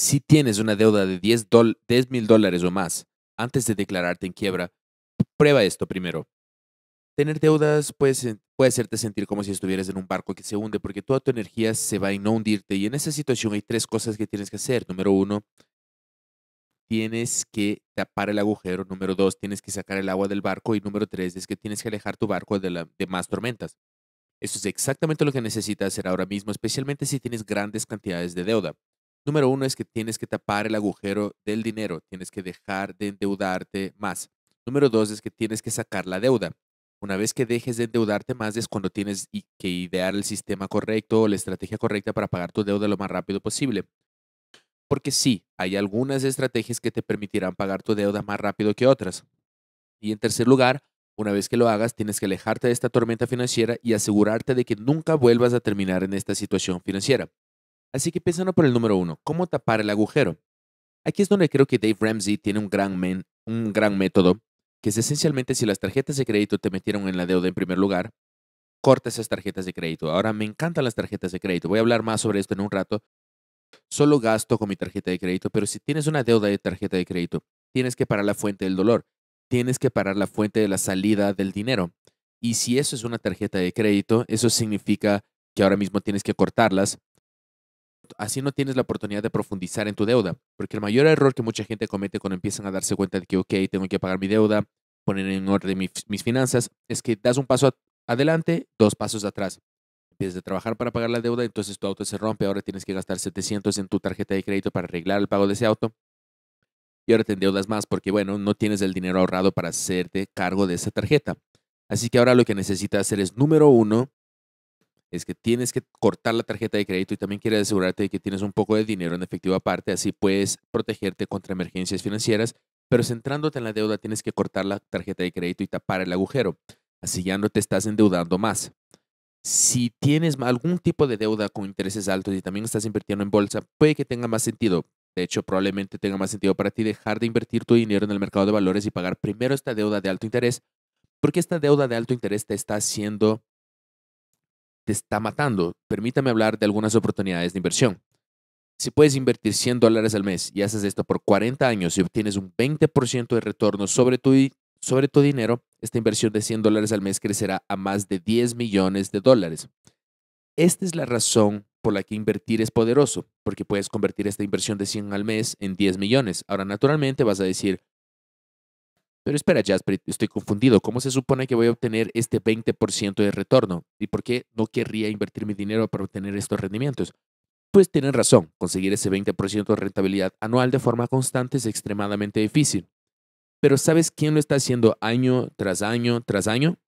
Si tienes una deuda de 10 mil dólares o más antes de declararte en quiebra, prueba esto primero. Tener deudas puede, hacerte sentir como si estuvieras en un barco que se hunde porque toda tu energía se va a no hundirte. Y en esa situación hay tres cosas que tienes que hacer. Número uno, tienes que tapar el agujero. Número dos, tienes que sacar el agua del barco. Y número tres, es que tienes que alejar tu barco de, la, de más tormentas. Eso es exactamente lo que necesitas hacer ahora mismo, especialmente si tienes grandes cantidades de deuda. Número uno es que tienes que tapar el agujero del dinero, tienes que dejar de endeudarte más. Número dos es que tienes que sacar la deuda. Una vez que dejes de endeudarte más es cuando tienes que idear el sistema correcto o la estrategia correcta para pagar tu deuda lo más rápido posible. Porque sí, hay algunas estrategias que te permitirán pagar tu deuda más rápido que otras. Y en tercer lugar, una vez que lo hagas, tienes que alejarte de esta tormenta financiera y asegurarte de que nunca vuelvas a terminar en esta situación financiera. Así que pensando por el número uno, ¿cómo tapar el agujero? Aquí es donde creo que Dave Ramsey tiene un gran, un gran método, que es esencialmente si las tarjetas de crédito te metieron en la deuda en primer lugar, corta esas tarjetas de crédito. Ahora me encantan las tarjetas de crédito, voy a hablar más sobre esto en un rato. Solo gasto con mi tarjeta de crédito, pero si tienes una deuda de tarjeta de crédito, tienes que parar la fuente del dolor, tienes que parar la fuente de la salida del dinero. Y si eso es una tarjeta de crédito, eso significa que ahora mismo tienes que cortarlas así no tienes la oportunidad de profundizar en tu deuda, porque el mayor error que mucha gente comete cuando empiezan a darse cuenta de que, ok, tengo que pagar mi deuda, poner en orden mis, finanzas, es que das un paso adelante, dos pasos atrás. Empiezas a trabajar para pagar la deuda, entonces tu auto se rompe, ahora tienes que gastar 700 en tu tarjeta de crédito para arreglar el pago de ese auto. Y ahora te endeudas más porque, bueno, no tienes el dinero ahorrado para hacerte cargo de esa tarjeta. Así que ahora lo que necesitas hacer es, número uno, es que tienes que cortar la tarjeta de crédito y también quieres asegurarte de que tienes un poco de dinero en efectivo aparte, así puedes protegerte contra emergencias financieras, pero centrándote en la deuda tienes que cortar la tarjeta de crédito y tapar el agujero, así ya no te estás endeudando más. Si tienes algún tipo de deuda con intereses altos y también estás invirtiendo en bolsa, puede que tenga más sentido. De hecho, probablemente tenga más sentido para ti dejar de invertir tu dinero en el mercado de valores y pagar primero esta deuda de alto interés, porque esta deuda de alto interés te está haciendo está matando. Permítame hablar de algunas oportunidades de inversión. Si puedes invertir 100 dólares al mes y haces esto por 40 años y obtienes un 20% de retorno sobre tu, sobre tu dinero, esta inversión de 100 dólares al mes crecerá a más de 10 millones de dólares. Esta es la razón por la que invertir es poderoso, porque puedes convertir esta inversión de 100 al mes en 10 millones. Ahora, naturalmente vas a decir, pero espera, Jasper, estoy confundido. ¿Cómo se supone que voy a obtener este 20% de retorno? ¿Y por qué no querría invertir mi dinero para obtener estos rendimientos? Pues tienen razón, conseguir ese 20% de rentabilidad anual de forma constante es extremadamente difícil. Pero ¿sabes quién lo está haciendo año tras año tras año?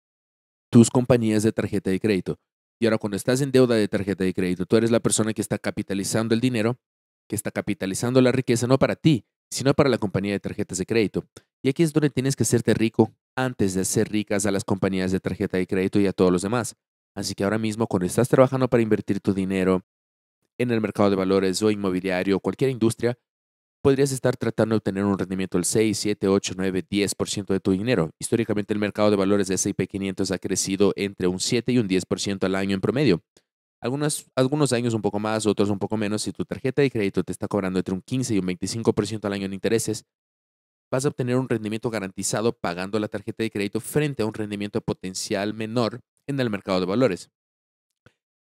Tus compañías de tarjeta de crédito. Y ahora cuando estás en deuda de tarjeta de crédito, tú eres la persona que está capitalizando el dinero, que está capitalizando la riqueza, no para ti, sino para la compañía de tarjetas de crédito. Y aquí es donde tienes que hacerte rico antes de hacer ricas a las compañías de tarjeta de crédito y a todos los demás. Así que ahora mismo, cuando estás trabajando para invertir tu dinero en el mercado de valores o inmobiliario o cualquier industria, podrías estar tratando de obtener un rendimiento del 6, 7, 8, 9, 10% de tu dinero. Históricamente el mercado de valores de S&P 500 ha crecido entre un 7 y un 10% al año en promedio. Algunos, algunos años un poco más, otros un poco menos. Si tu tarjeta de crédito te está cobrando entre un 15 y un 25% al año en intereses, vas a obtener un rendimiento garantizado pagando la tarjeta de crédito frente a un rendimiento potencial menor en el mercado de valores.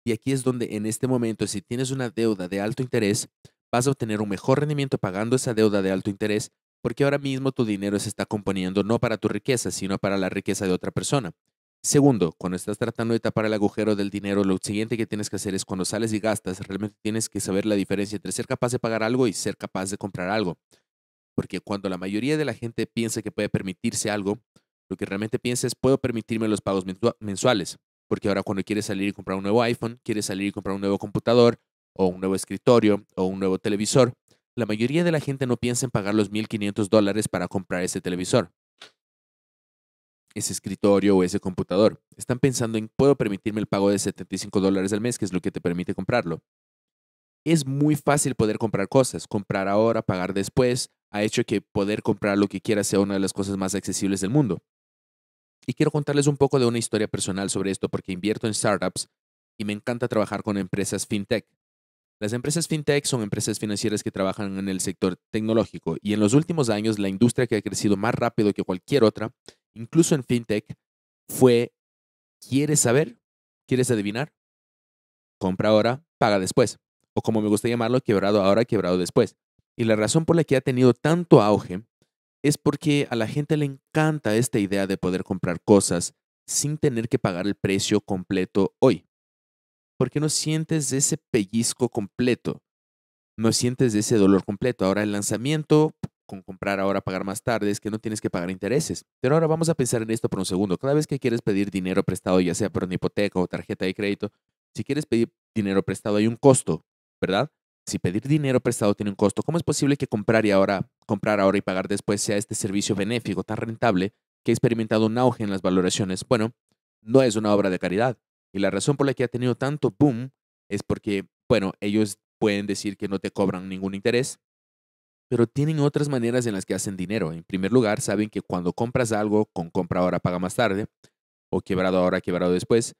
Y aquí es donde en este momento, si tienes una deuda de alto interés, vas a obtener un mejor rendimiento pagando esa deuda de alto interés porque ahora mismo tu dinero se está componiendo no para tu riqueza, sino para la riqueza de otra persona. Segundo, cuando estás tratando de tapar el agujero del dinero, lo siguiente que tienes que hacer es cuando sales y gastas, realmente tienes que saber la diferencia entre ser capaz de pagar algo y ser capaz de comprar algo. Porque cuando la mayoría de la gente piensa que puede permitirse algo, lo que realmente piensa es, puedo permitirme los pagos mensuales. Porque ahora cuando quieres salir y comprar un nuevo iPhone, quieres salir y comprar un nuevo computador, o un nuevo escritorio, o un nuevo televisor, la mayoría de la gente no piensa en pagar los 1.500 dólares para comprar ese televisor, ese escritorio o ese computador. Están pensando en, puedo permitirme el pago de 75 dólares al mes, que es lo que te permite comprarlo. Es muy fácil poder comprar cosas, comprar ahora, pagar después, ha hecho que poder comprar lo que quiera sea una de las cosas más accesibles del mundo. Y quiero contarles un poco de una historia personal sobre esto porque invierto en startups y me encanta trabajar con empresas fintech. Las empresas fintech son empresas financieras que trabajan en el sector tecnológico y en los últimos años la industria que ha crecido más rápido que cualquier otra, incluso en fintech, fue ¿quieres saber? ¿Quieres adivinar? Compra ahora, paga después. O como me gusta llamarlo, quebrado ahora, quebrado después. Y la razón por la que ha tenido tanto auge es porque a la gente le encanta esta idea de poder comprar cosas sin tener que pagar el precio completo hoy. Porque no sientes ese pellizco completo, no sientes ese dolor completo. Ahora el lanzamiento con comprar ahora, pagar más tarde, es que no tienes que pagar intereses. Pero ahora vamos a pensar en esto por un segundo. Cada vez que quieres pedir dinero prestado, ya sea por una hipoteca o tarjeta de crédito, si quieres pedir dinero prestado hay un costo, ¿verdad? Si pedir dinero prestado tiene un costo, ¿cómo es posible que comprar, y ahora, comprar ahora y pagar después sea este servicio benéfico tan rentable que ha experimentado un auge en las valoraciones? Bueno, no es una obra de caridad. Y la razón por la que ha tenido tanto boom es porque, bueno, ellos pueden decir que no te cobran ningún interés, pero tienen otras maneras en las que hacen dinero. En primer lugar, saben que cuando compras algo con compra ahora paga más tarde, o quebrado ahora, quebrado después,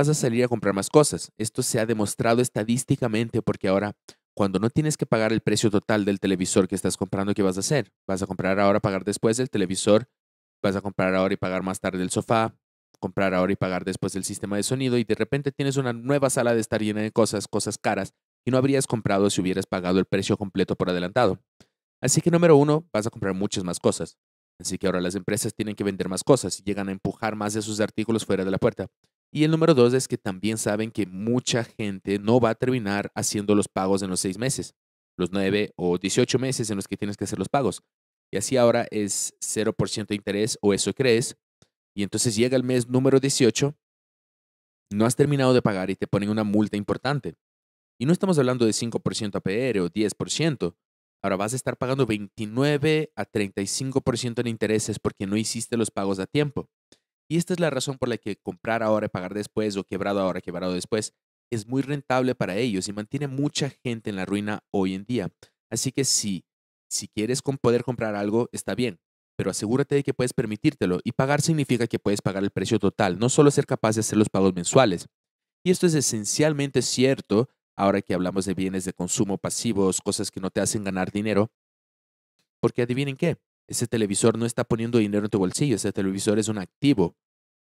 vas a salir a comprar más cosas. Esto se ha demostrado estadísticamente porque ahora cuando no tienes que pagar el precio total del televisor que estás comprando, ¿qué vas a hacer? Vas a comprar ahora, pagar después el televisor, vas a comprar ahora y pagar más tarde el sofá, comprar ahora y pagar después el sistema de sonido y de repente tienes una nueva sala de estar llena de cosas, cosas caras y no habrías comprado si hubieras pagado el precio completo por adelantado. Así que número uno, vas a comprar muchas más cosas. Así que ahora las empresas tienen que vender más cosas y llegan a empujar más de sus artículos fuera de la puerta. Y el número dos es que también saben que mucha gente no va a terminar haciendo los pagos en los seis meses, los nueve o dieciocho meses en los que tienes que hacer los pagos. Y así ahora es 0% de interés o eso crees. Y entonces llega el mes número 18, no has terminado de pagar y te ponen una multa importante. Y no estamos hablando de 5% APR o 10%. Ahora vas a estar pagando 29 a 35% en intereses porque no hiciste los pagos a tiempo. Y esta es la razón por la que comprar ahora y pagar después o quebrado ahora, quebrado después es muy rentable para ellos y mantiene mucha gente en la ruina hoy en día. Así que si si quieres poder comprar algo, está bien, pero asegúrate de que puedes permitírtelo y pagar significa que puedes pagar el precio total, no solo ser capaz de hacer los pagos mensuales. Y esto es esencialmente cierto ahora que hablamos de bienes de consumo pasivos, cosas que no te hacen ganar dinero, porque adivinen qué, ese televisor no está poniendo dinero en tu bolsillo, ese televisor es un activo.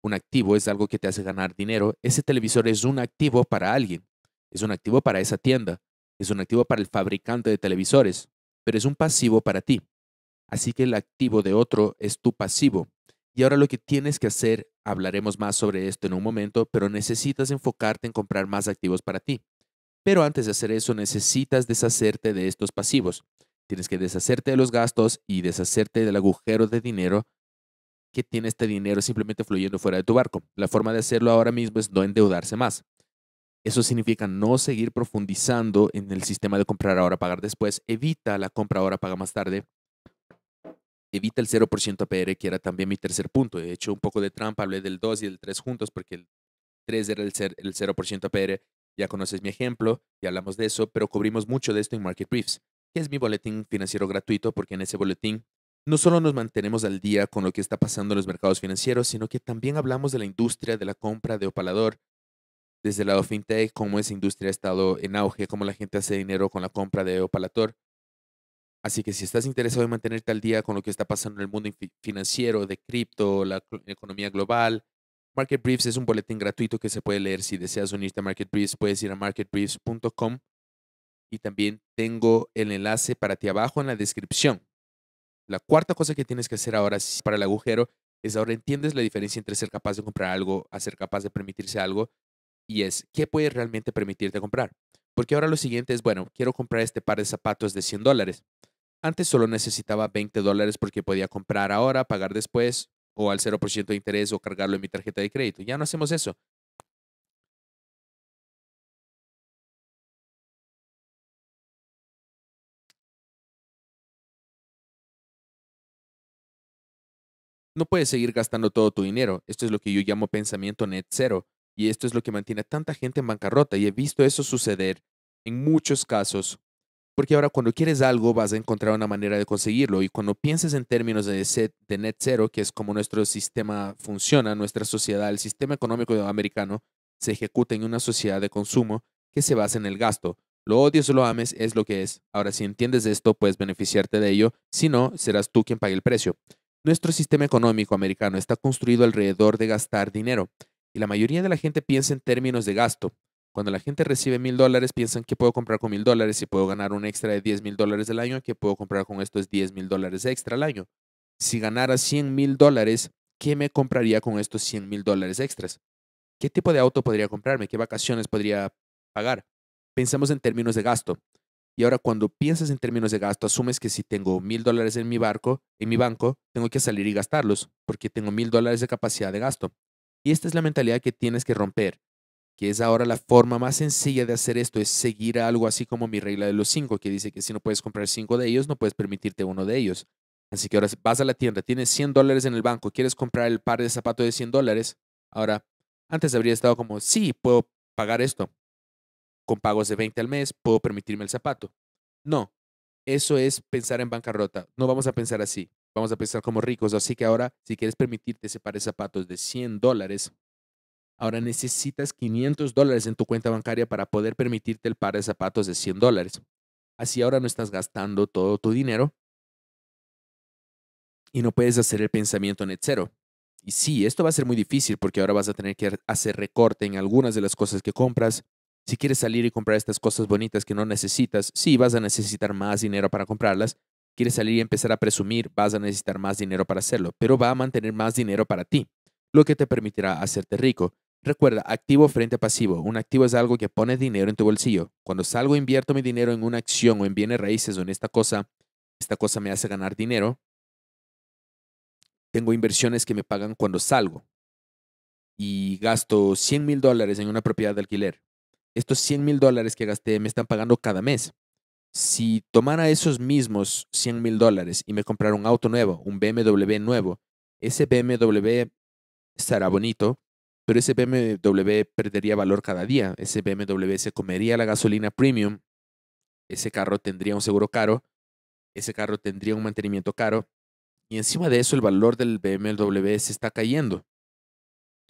Un activo es algo que te hace ganar dinero. Ese televisor es un activo para alguien, es un activo para esa tienda, es un activo para el fabricante de televisores, pero es un pasivo para ti. Así que el activo de otro es tu pasivo. Y ahora lo que tienes que hacer, hablaremos más sobre esto en un momento, pero necesitas enfocarte en comprar más activos para ti. Pero antes de hacer eso necesitas deshacerte de estos pasivos. Tienes que deshacerte de los gastos y deshacerte del agujero de dinero que tiene este dinero simplemente fluyendo fuera de tu barco. La forma de hacerlo ahora mismo es no endeudarse más. Eso significa no seguir profundizando en el sistema de comprar ahora, pagar después. Evita la compra ahora, paga más tarde. Evita el 0% APR, que era también mi tercer punto. De hecho un poco de trampa, hablé del 2 y del 3 juntos porque el 3 era el 0% APR. Ya conoces mi ejemplo, ya hablamos de eso, pero cubrimos mucho de esto en Market Briefs que es mi boletín financiero gratuito, porque en ese boletín no solo nos mantenemos al día con lo que está pasando en los mercados financieros, sino que también hablamos de la industria de la compra de opalador, desde el lado fintech, cómo esa industria ha estado en auge, cómo la gente hace dinero con la compra de opalador. Así que si estás interesado en mantenerte al día con lo que está pasando en el mundo financiero, de cripto, la economía global, Market Briefs es un boletín gratuito que se puede leer. Si deseas unirte a Market Briefs, puedes ir a marketbriefs.com y también tengo el enlace para ti abajo en la descripción. La cuarta cosa que tienes que hacer ahora para el agujero es ahora entiendes la diferencia entre ser capaz de comprar algo a ser capaz de permitirse algo y es qué puedes realmente permitirte comprar. Porque ahora lo siguiente es, bueno, quiero comprar este par de zapatos de 100 dólares. Antes solo necesitaba 20 dólares porque podía comprar ahora, pagar después o al 0% de interés o cargarlo en mi tarjeta de crédito. Ya no hacemos eso. No puedes seguir gastando todo tu dinero. Esto es lo que yo llamo pensamiento net cero. Y esto es lo que mantiene a tanta gente en bancarrota. Y he visto eso suceder en muchos casos. Porque ahora cuando quieres algo vas a encontrar una manera de conseguirlo. Y cuando pienses en términos de, set, de net cero, que es como nuestro sistema funciona, nuestra sociedad, el sistema económico americano, se ejecuta en una sociedad de consumo que se basa en el gasto. Lo odies o lo ames es lo que es. Ahora, si entiendes esto, puedes beneficiarte de ello. Si no, serás tú quien pague el precio. Nuestro sistema económico americano está construido alrededor de gastar dinero y la mayoría de la gente piensa en términos de gasto. Cuando la gente recibe mil dólares, piensan que puedo comprar con mil dólares y puedo ganar un extra de diez mil dólares al año, que puedo comprar con estos diez mil dólares extra al año. Si ganara cien mil dólares, ¿qué me compraría con estos cien mil dólares extras? ¿Qué tipo de auto podría comprarme? ¿Qué vacaciones podría pagar? Pensamos en términos de gasto. Y ahora cuando piensas en términos de gasto, asumes que si tengo mil dólares en mi barco, en mi banco, tengo que salir y gastarlos, porque tengo mil dólares de capacidad de gasto. Y esta es la mentalidad que tienes que romper, que es ahora la forma más sencilla de hacer esto, es seguir algo así como mi regla de los cinco, que dice que si no puedes comprar cinco de ellos, no puedes permitirte uno de ellos. Así que ahora vas a la tienda, tienes 100 dólares en el banco, quieres comprar el par de zapatos de 100 dólares. Ahora, antes habría estado como, sí, puedo pagar esto, con pagos de 20 al mes puedo permitirme el zapato. No, eso es pensar en bancarrota. No vamos a pensar así. Vamos a pensar como ricos. Así que ahora, si quieres permitirte ese par de zapatos de 100 dólares, ahora necesitas 500 dólares en tu cuenta bancaria para poder permitirte el par de zapatos de 100 dólares. Así ahora no estás gastando todo tu dinero y no puedes hacer el pensamiento net cero. Y sí, esto va a ser muy difícil porque ahora vas a tener que hacer recorte en algunas de las cosas que compras, si quieres salir y comprar estas cosas bonitas que no necesitas, sí vas a necesitar más dinero para comprarlas. Quieres salir y empezar a presumir, vas a necesitar más dinero para hacerlo, pero va a mantener más dinero para ti, lo que te permitirá hacerte rico. Recuerda, activo frente a pasivo. Un activo es algo que pone dinero en tu bolsillo. Cuando salgo invierto mi dinero en una acción o en bienes raíces o en esta cosa, esta cosa me hace ganar dinero. Tengo inversiones que me pagan cuando salgo y gasto 100 mil dólares en una propiedad de alquiler estos 100 mil dólares que gasté me están pagando cada mes. Si tomara esos mismos 100 mil dólares y me comprara un auto nuevo, un BMW nuevo, ese BMW estará bonito, pero ese BMW perdería valor cada día. Ese BMW se comería la gasolina premium, ese carro tendría un seguro caro, ese carro tendría un mantenimiento caro, y encima de eso el valor del BMW se está cayendo,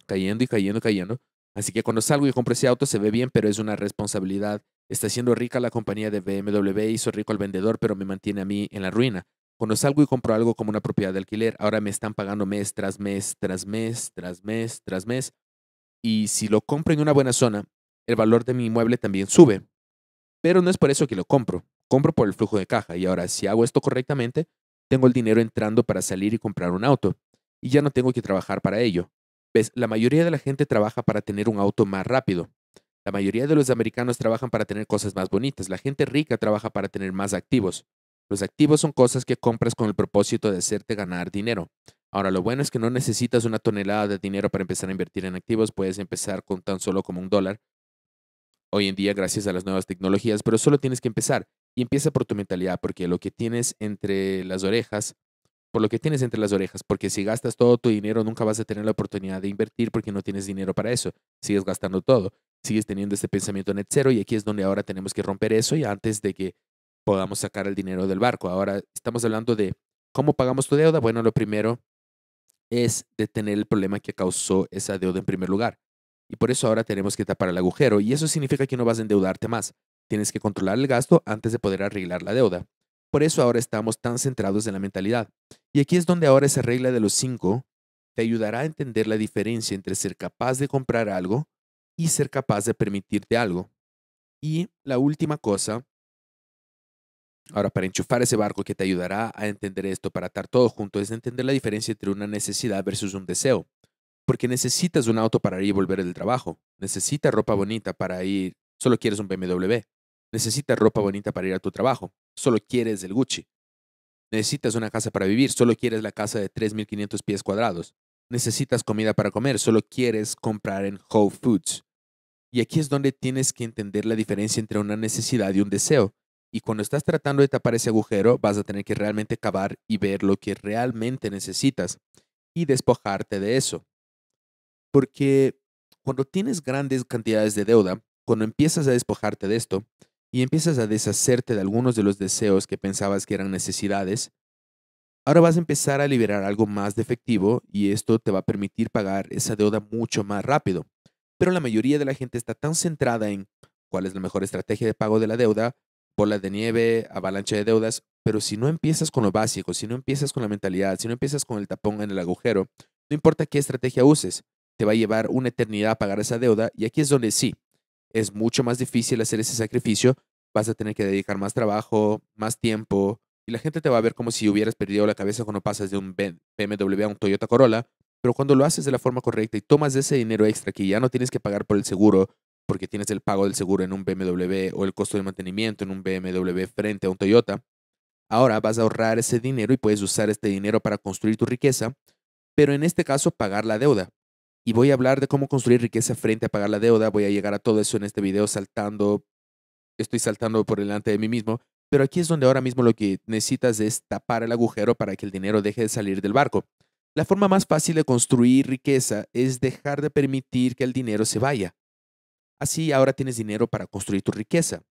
cayendo y cayendo y cayendo, Así que cuando salgo y compro ese auto se ve bien, pero es una responsabilidad. Está siendo rica la compañía de BMW, hizo rico al vendedor, pero me mantiene a mí en la ruina. Cuando salgo y compro algo como una propiedad de alquiler, ahora me están pagando mes tras mes, tras mes, tras mes, tras mes. Y si lo compro en una buena zona, el valor de mi inmueble también sube. Pero no es por eso que lo compro. Compro por el flujo de caja. Y ahora, si hago esto correctamente, tengo el dinero entrando para salir y comprar un auto. Y ya no tengo que trabajar para ello. Ves, la mayoría de la gente trabaja para tener un auto más rápido. La mayoría de los americanos trabajan para tener cosas más bonitas. La gente rica trabaja para tener más activos. Los activos son cosas que compras con el propósito de hacerte ganar dinero. Ahora, lo bueno es que no necesitas una tonelada de dinero para empezar a invertir en activos. Puedes empezar con tan solo como un dólar. Hoy en día, gracias a las nuevas tecnologías, pero solo tienes que empezar. Y empieza por tu mentalidad, porque lo que tienes entre las orejas por lo que tienes entre las orejas, porque si gastas todo tu dinero nunca vas a tener la oportunidad de invertir porque no tienes dinero para eso, sigues gastando todo, sigues teniendo este pensamiento net cero y aquí es donde ahora tenemos que romper eso y antes de que podamos sacar el dinero del barco. Ahora estamos hablando de cómo pagamos tu deuda. Bueno, lo primero es detener el problema que causó esa deuda en primer lugar. Y por eso ahora tenemos que tapar el agujero y eso significa que no vas a endeudarte más. Tienes que controlar el gasto antes de poder arreglar la deuda. Por eso ahora estamos tan centrados en la mentalidad. Y aquí es donde ahora esa regla de los cinco te ayudará a entender la diferencia entre ser capaz de comprar algo y ser capaz de permitirte algo. Y la última cosa, ahora para enchufar ese barco que te ayudará a entender esto, para atar todo junto, es entender la diferencia entre una necesidad versus un deseo. Porque necesitas un auto para ir y volver del trabajo, necesitas ropa bonita para ir, solo quieres un BMW. Necesitas ropa bonita para ir a tu trabajo, solo quieres el Gucci. Necesitas una casa para vivir, solo quieres la casa de 3.500 pies cuadrados. Necesitas comida para comer, solo quieres comprar en Whole Foods. Y aquí es donde tienes que entender la diferencia entre una necesidad y un deseo. Y cuando estás tratando de tapar ese agujero, vas a tener que realmente cavar y ver lo que realmente necesitas y despojarte de eso. Porque cuando tienes grandes cantidades de deuda, cuando empiezas a despojarte de esto, y empiezas a deshacerte de algunos de los deseos que pensabas que eran necesidades, ahora vas a empezar a liberar algo más de efectivo y esto te va a permitir pagar esa deuda mucho más rápido. Pero la mayoría de la gente está tan centrada en cuál es la mejor estrategia de pago de la deuda, bola de nieve, avalancha de deudas, pero si no empiezas con lo básico, si no empiezas con la mentalidad, si no empiezas con el tapón en el agujero, no importa qué estrategia uses, te va a llevar una eternidad a pagar esa deuda y aquí es donde sí, es mucho más difícil hacer ese sacrificio, vas a tener que dedicar más trabajo, más tiempo, y la gente te va a ver como si hubieras perdido la cabeza cuando pasas de un BMW a un Toyota Corolla, pero cuando lo haces de la forma correcta y tomas ese dinero extra que ya no tienes que pagar por el seguro, porque tienes el pago del seguro en un BMW o el costo de mantenimiento en un BMW frente a un Toyota, ahora vas a ahorrar ese dinero y puedes usar este dinero para construir tu riqueza, pero en este caso pagar la deuda, y voy a hablar de cómo construir riqueza frente a pagar la deuda. Voy a llegar a todo eso en este video saltando, estoy saltando por delante de mí mismo, pero aquí es donde ahora mismo lo que necesitas es tapar el agujero para que el dinero deje de salir del barco. La forma más fácil de construir riqueza es dejar de permitir que el dinero se vaya. Así ahora tienes dinero para construir tu riqueza.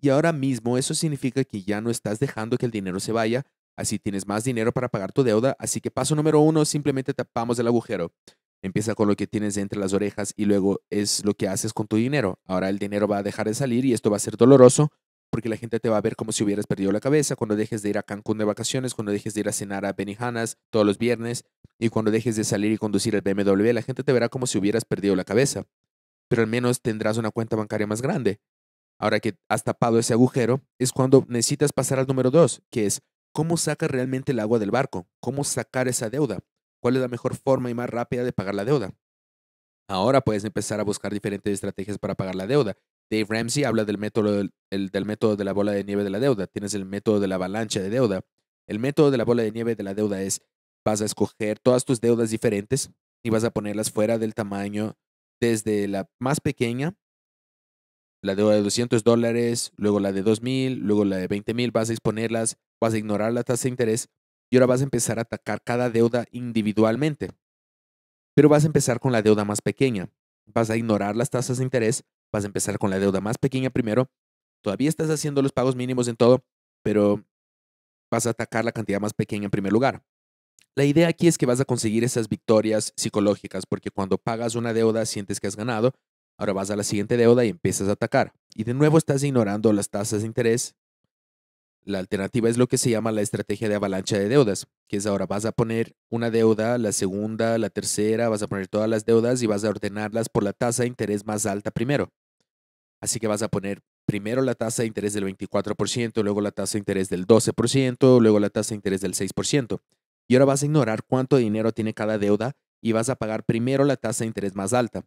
Y ahora mismo eso significa que ya no estás dejando que el dinero se vaya, así tienes más dinero para pagar tu deuda, así que paso número uno, simplemente tapamos el agujero. Empieza con lo que tienes entre las orejas y luego es lo que haces con tu dinero. Ahora el dinero va a dejar de salir y esto va a ser doloroso porque la gente te va a ver como si hubieras perdido la cabeza cuando dejes de ir a Cancún de vacaciones, cuando dejes de ir a cenar a Benihanas todos los viernes y cuando dejes de salir y conducir el BMW, la gente te verá como si hubieras perdido la cabeza. Pero al menos tendrás una cuenta bancaria más grande. Ahora que has tapado ese agujero, es cuando necesitas pasar al número dos, que es cómo sacas realmente el agua del barco, cómo sacar esa deuda cuál es la mejor forma y más rápida de pagar la deuda. Ahora puedes empezar a buscar diferentes estrategias para pagar la deuda. Dave Ramsey habla del método del, método de la bola de nieve de la deuda. Tienes el método de la avalancha de deuda. El método de la bola de nieve de la deuda es vas a escoger todas tus deudas diferentes y vas a ponerlas fuera del tamaño desde la más pequeña, la deuda de 200 dólares, luego la de 2.000, luego la de 20.000, vas a exponerlas, vas a ignorar la tasa de interés y ahora vas a empezar a atacar cada deuda individualmente. Pero vas a empezar con la deuda más pequeña. Vas a ignorar las tasas de interés, vas a empezar con la deuda más pequeña primero. Todavía estás haciendo los pagos mínimos en todo, pero vas a atacar la cantidad más pequeña en primer lugar. La idea aquí es que vas a conseguir esas victorias psicológicas, porque cuando pagas una deuda sientes que has ganado, ahora vas a la siguiente deuda y empiezas a atacar. Y de nuevo estás ignorando las tasas de interés la alternativa es lo que se llama la estrategia de avalancha de deudas, que es ahora vas a poner una deuda, la segunda, la tercera, vas a poner todas las deudas y vas a ordenarlas por la tasa de interés más alta primero. Así que vas a poner primero la tasa de interés del 24%, luego la tasa de interés del 12%, luego la tasa de interés del 6%. Y ahora vas a ignorar cuánto dinero tiene cada deuda y vas a pagar primero la tasa de interés más alta.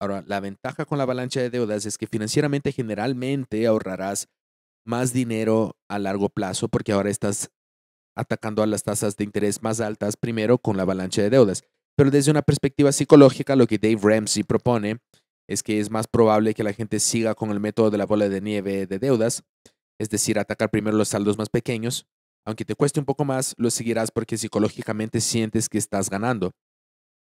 Ahora, la ventaja con la avalancha de deudas es que financieramente generalmente ahorrarás más dinero a largo plazo porque ahora estás atacando a las tasas de interés más altas primero con la avalancha de deudas. Pero desde una perspectiva psicológica, lo que Dave Ramsey propone es que es más probable que la gente siga con el método de la bola de nieve de deudas, es decir, atacar primero los saldos más pequeños. Aunque te cueste un poco más, lo seguirás porque psicológicamente sientes que estás ganando.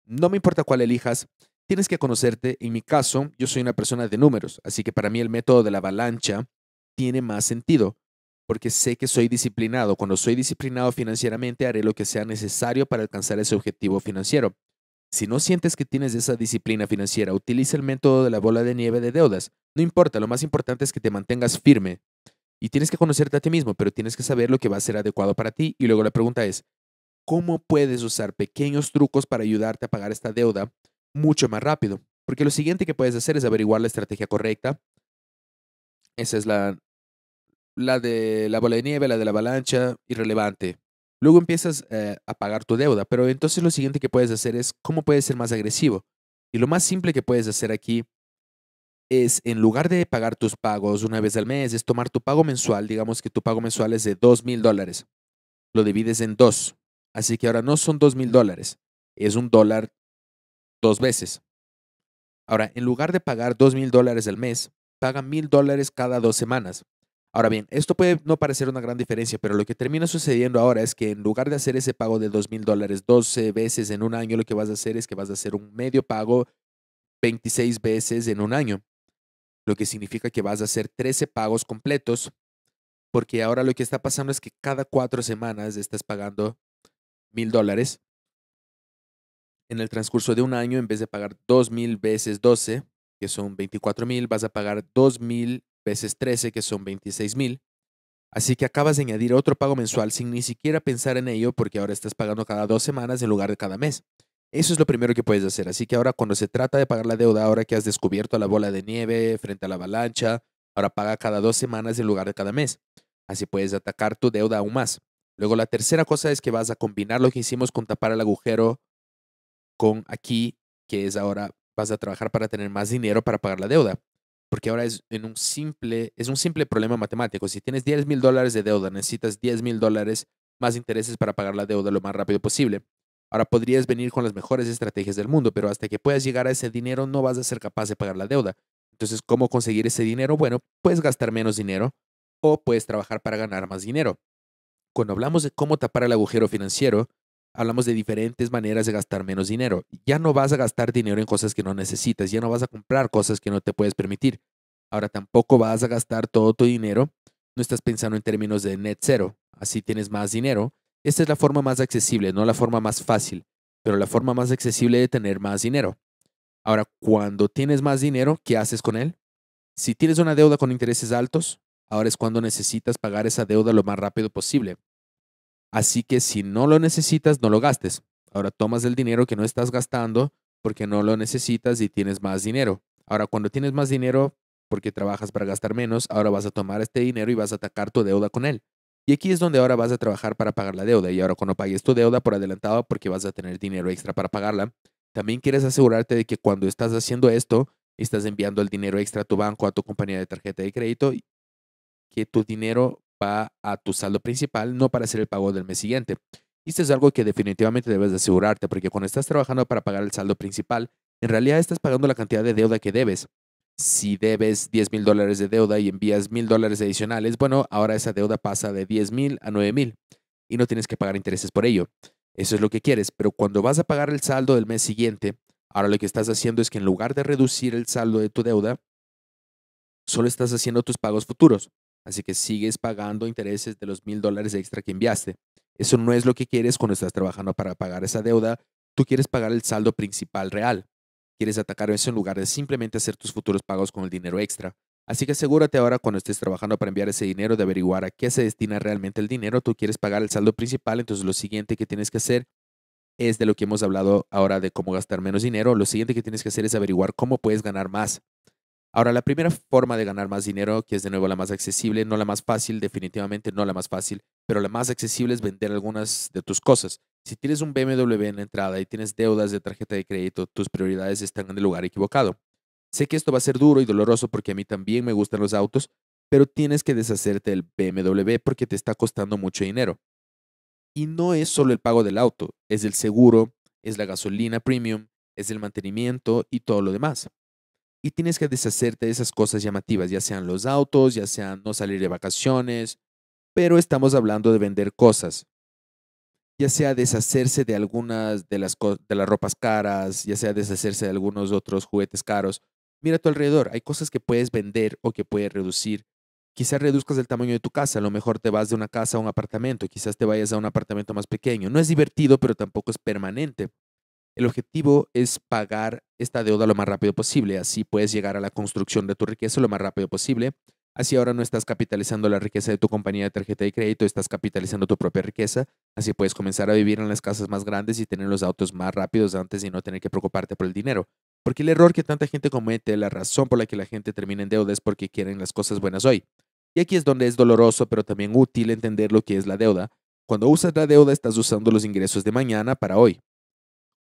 No me importa cuál elijas, tienes que conocerte. En mi caso, yo soy una persona de números, así que para mí el método de la avalancha tiene más sentido, porque sé que soy disciplinado. Cuando soy disciplinado financieramente, haré lo que sea necesario para alcanzar ese objetivo financiero. Si no sientes que tienes esa disciplina financiera, utiliza el método de la bola de nieve de deudas. No importa, lo más importante es que te mantengas firme. Y tienes que conocerte a ti mismo, pero tienes que saber lo que va a ser adecuado para ti. Y luego la pregunta es, ¿cómo puedes usar pequeños trucos para ayudarte a pagar esta deuda mucho más rápido? Porque lo siguiente que puedes hacer es averiguar la estrategia correcta. Esa es la la de la bola de nieve, la de la avalancha, irrelevante. Luego empiezas eh, a pagar tu deuda, pero entonces lo siguiente que puedes hacer es cómo puedes ser más agresivo. Y lo más simple que puedes hacer aquí es, en lugar de pagar tus pagos una vez al mes, es tomar tu pago mensual, digamos que tu pago mensual es de dos mil dólares. Lo divides en dos. Así que ahora no son dos mil dólares, es un dólar dos veces. Ahora, en lugar de pagar dos mil dólares al mes, paga mil dólares cada dos semanas. Ahora bien, esto puede no parecer una gran diferencia, pero lo que termina sucediendo ahora es que en lugar de hacer ese pago de mil dólares 12 veces en un año, lo que vas a hacer es que vas a hacer un medio pago 26 veces en un año, lo que significa que vas a hacer 13 pagos completos, porque ahora lo que está pasando es que cada cuatro semanas estás pagando mil dólares. En el transcurso de un año, en vez de pagar mil veces 12, que son mil, vas a pagar mil veces 13, que son 26 mil. Así que acabas de añadir otro pago mensual sin ni siquiera pensar en ello porque ahora estás pagando cada dos semanas en lugar de cada mes. Eso es lo primero que puedes hacer. Así que ahora cuando se trata de pagar la deuda, ahora que has descubierto la bola de nieve frente a la avalancha, ahora paga cada dos semanas en lugar de cada mes. Así puedes atacar tu deuda aún más. Luego la tercera cosa es que vas a combinar lo que hicimos con tapar el agujero con aquí, que es ahora vas a trabajar para tener más dinero para pagar la deuda porque ahora es, en un, simple, es un simple problema matemático. Si tienes 10 mil dólares de deuda, necesitas 10 mil dólares más intereses para pagar la deuda lo más rápido posible. Ahora podrías venir con las mejores estrategias del mundo, pero hasta que puedas llegar a ese dinero no vas a ser capaz de pagar la deuda. Entonces, ¿cómo conseguir ese dinero? Bueno, puedes gastar menos dinero o puedes trabajar para ganar más dinero. Cuando hablamos de cómo tapar el agujero financiero, hablamos de diferentes maneras de gastar menos dinero. Ya no vas a gastar dinero en cosas que no necesitas, ya no vas a comprar cosas que no te puedes permitir. Ahora tampoco vas a gastar todo tu dinero, no estás pensando en términos de net cero, así tienes más dinero. Esta es la forma más accesible, no la forma más fácil, pero la forma más accesible de tener más dinero. Ahora, cuando tienes más dinero, ¿qué haces con él? Si tienes una deuda con intereses altos, ahora es cuando necesitas pagar esa deuda lo más rápido posible. Así que si no lo necesitas, no lo gastes. Ahora tomas el dinero que no estás gastando porque no lo necesitas y tienes más dinero. Ahora cuando tienes más dinero porque trabajas para gastar menos, ahora vas a tomar este dinero y vas a atacar tu deuda con él. Y aquí es donde ahora vas a trabajar para pagar la deuda. Y ahora cuando pagues tu deuda por adelantado porque vas a tener dinero extra para pagarla, también quieres asegurarte de que cuando estás haciendo esto, estás enviando el dinero extra a tu banco, a tu compañía de tarjeta de crédito, que tu dinero va a tu saldo principal, no para hacer el pago del mes siguiente. Y esto es algo que definitivamente debes asegurarte, porque cuando estás trabajando para pagar el saldo principal, en realidad estás pagando la cantidad de deuda que debes. Si debes 10 mil dólares de deuda y envías mil dólares adicionales, bueno, ahora esa deuda pasa de 10 mil a 9 mil y no tienes que pagar intereses por ello. Eso es lo que quieres, pero cuando vas a pagar el saldo del mes siguiente, ahora lo que estás haciendo es que en lugar de reducir el saldo de tu deuda, solo estás haciendo tus pagos futuros. Así que sigues pagando intereses de los mil dólares extra que enviaste. Eso no es lo que quieres cuando estás trabajando para pagar esa deuda. Tú quieres pagar el saldo principal real. Quieres atacar eso en lugar de simplemente hacer tus futuros pagos con el dinero extra. Así que asegúrate ahora cuando estés trabajando para enviar ese dinero de averiguar a qué se destina realmente el dinero. Tú quieres pagar el saldo principal, entonces lo siguiente que tienes que hacer es de lo que hemos hablado ahora de cómo gastar menos dinero. Lo siguiente que tienes que hacer es averiguar cómo puedes ganar más. Ahora, la primera forma de ganar más dinero, que es de nuevo la más accesible, no la más fácil, definitivamente no la más fácil, pero la más accesible es vender algunas de tus cosas. Si tienes un BMW en la entrada y tienes deudas de tarjeta de crédito, tus prioridades están en el lugar equivocado. Sé que esto va a ser duro y doloroso porque a mí también me gustan los autos, pero tienes que deshacerte del BMW porque te está costando mucho dinero. Y no es solo el pago del auto, es el seguro, es la gasolina premium, es el mantenimiento y todo lo demás y tienes que deshacerte de esas cosas llamativas, ya sean los autos, ya sean no salir de vacaciones, pero estamos hablando de vender cosas, ya sea deshacerse de algunas de las, de las ropas caras, ya sea deshacerse de algunos otros juguetes caros. Mira a tu alrededor, hay cosas que puedes vender o que puedes reducir. Quizás reduzcas el tamaño de tu casa, a lo mejor te vas de una casa a un apartamento, quizás te vayas a un apartamento más pequeño. No es divertido, pero tampoco es permanente. El objetivo es pagar esta deuda lo más rápido posible, así puedes llegar a la construcción de tu riqueza lo más rápido posible. Así ahora no estás capitalizando la riqueza de tu compañía de tarjeta de crédito, estás capitalizando tu propia riqueza. Así puedes comenzar a vivir en las casas más grandes y tener los autos más rápidos antes y no tener que preocuparte por el dinero. Porque el error que tanta gente comete, la razón por la que la gente termina en deuda es porque quieren las cosas buenas hoy. Y aquí es donde es doloroso, pero también útil entender lo que es la deuda. Cuando usas la deuda, estás usando los ingresos de mañana para hoy.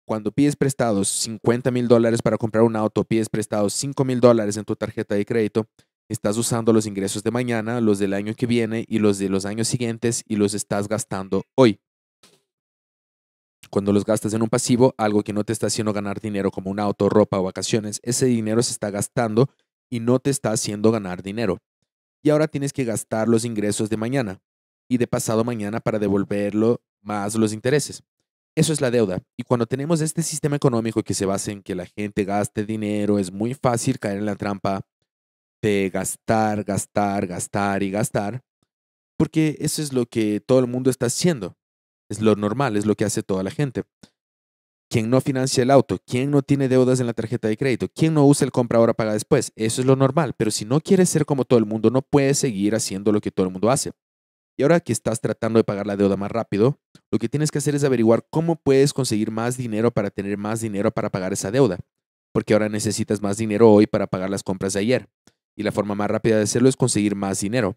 Cuando pides prestados 50 mil dólares para comprar un auto, pides prestados $5,000 mil dólares en tu tarjeta de crédito, estás usando los ingresos de mañana, los del año que viene y los de los años siguientes y los estás gastando hoy. Cuando los gastas en un pasivo, algo que no te está haciendo ganar dinero como un auto, ropa o vacaciones, ese dinero se está gastando y no te está haciendo ganar dinero. Y ahora tienes que gastar los ingresos de mañana y de pasado mañana para devolverlo más los intereses. Eso es la deuda. Y cuando tenemos este sistema económico que se basa en que la gente gaste dinero, es muy fácil caer en la trampa de gastar, gastar, gastar y gastar, porque eso es lo que todo el mundo está haciendo. Es lo normal, es lo que hace toda la gente. ¿Quién no financia el auto? ¿Quién no tiene deudas en la tarjeta de crédito? ¿Quién no usa el compra ahora paga después? Eso es lo normal, pero si no quieres ser como todo el mundo, no puedes seguir haciendo lo que todo el mundo hace. Y ahora que estás tratando de pagar la deuda más rápido, lo que tienes que hacer es averiguar cómo puedes conseguir más dinero para tener más dinero para pagar esa deuda, porque ahora necesitas más dinero hoy para pagar las compras de ayer. Y la forma más rápida de hacerlo es conseguir más dinero.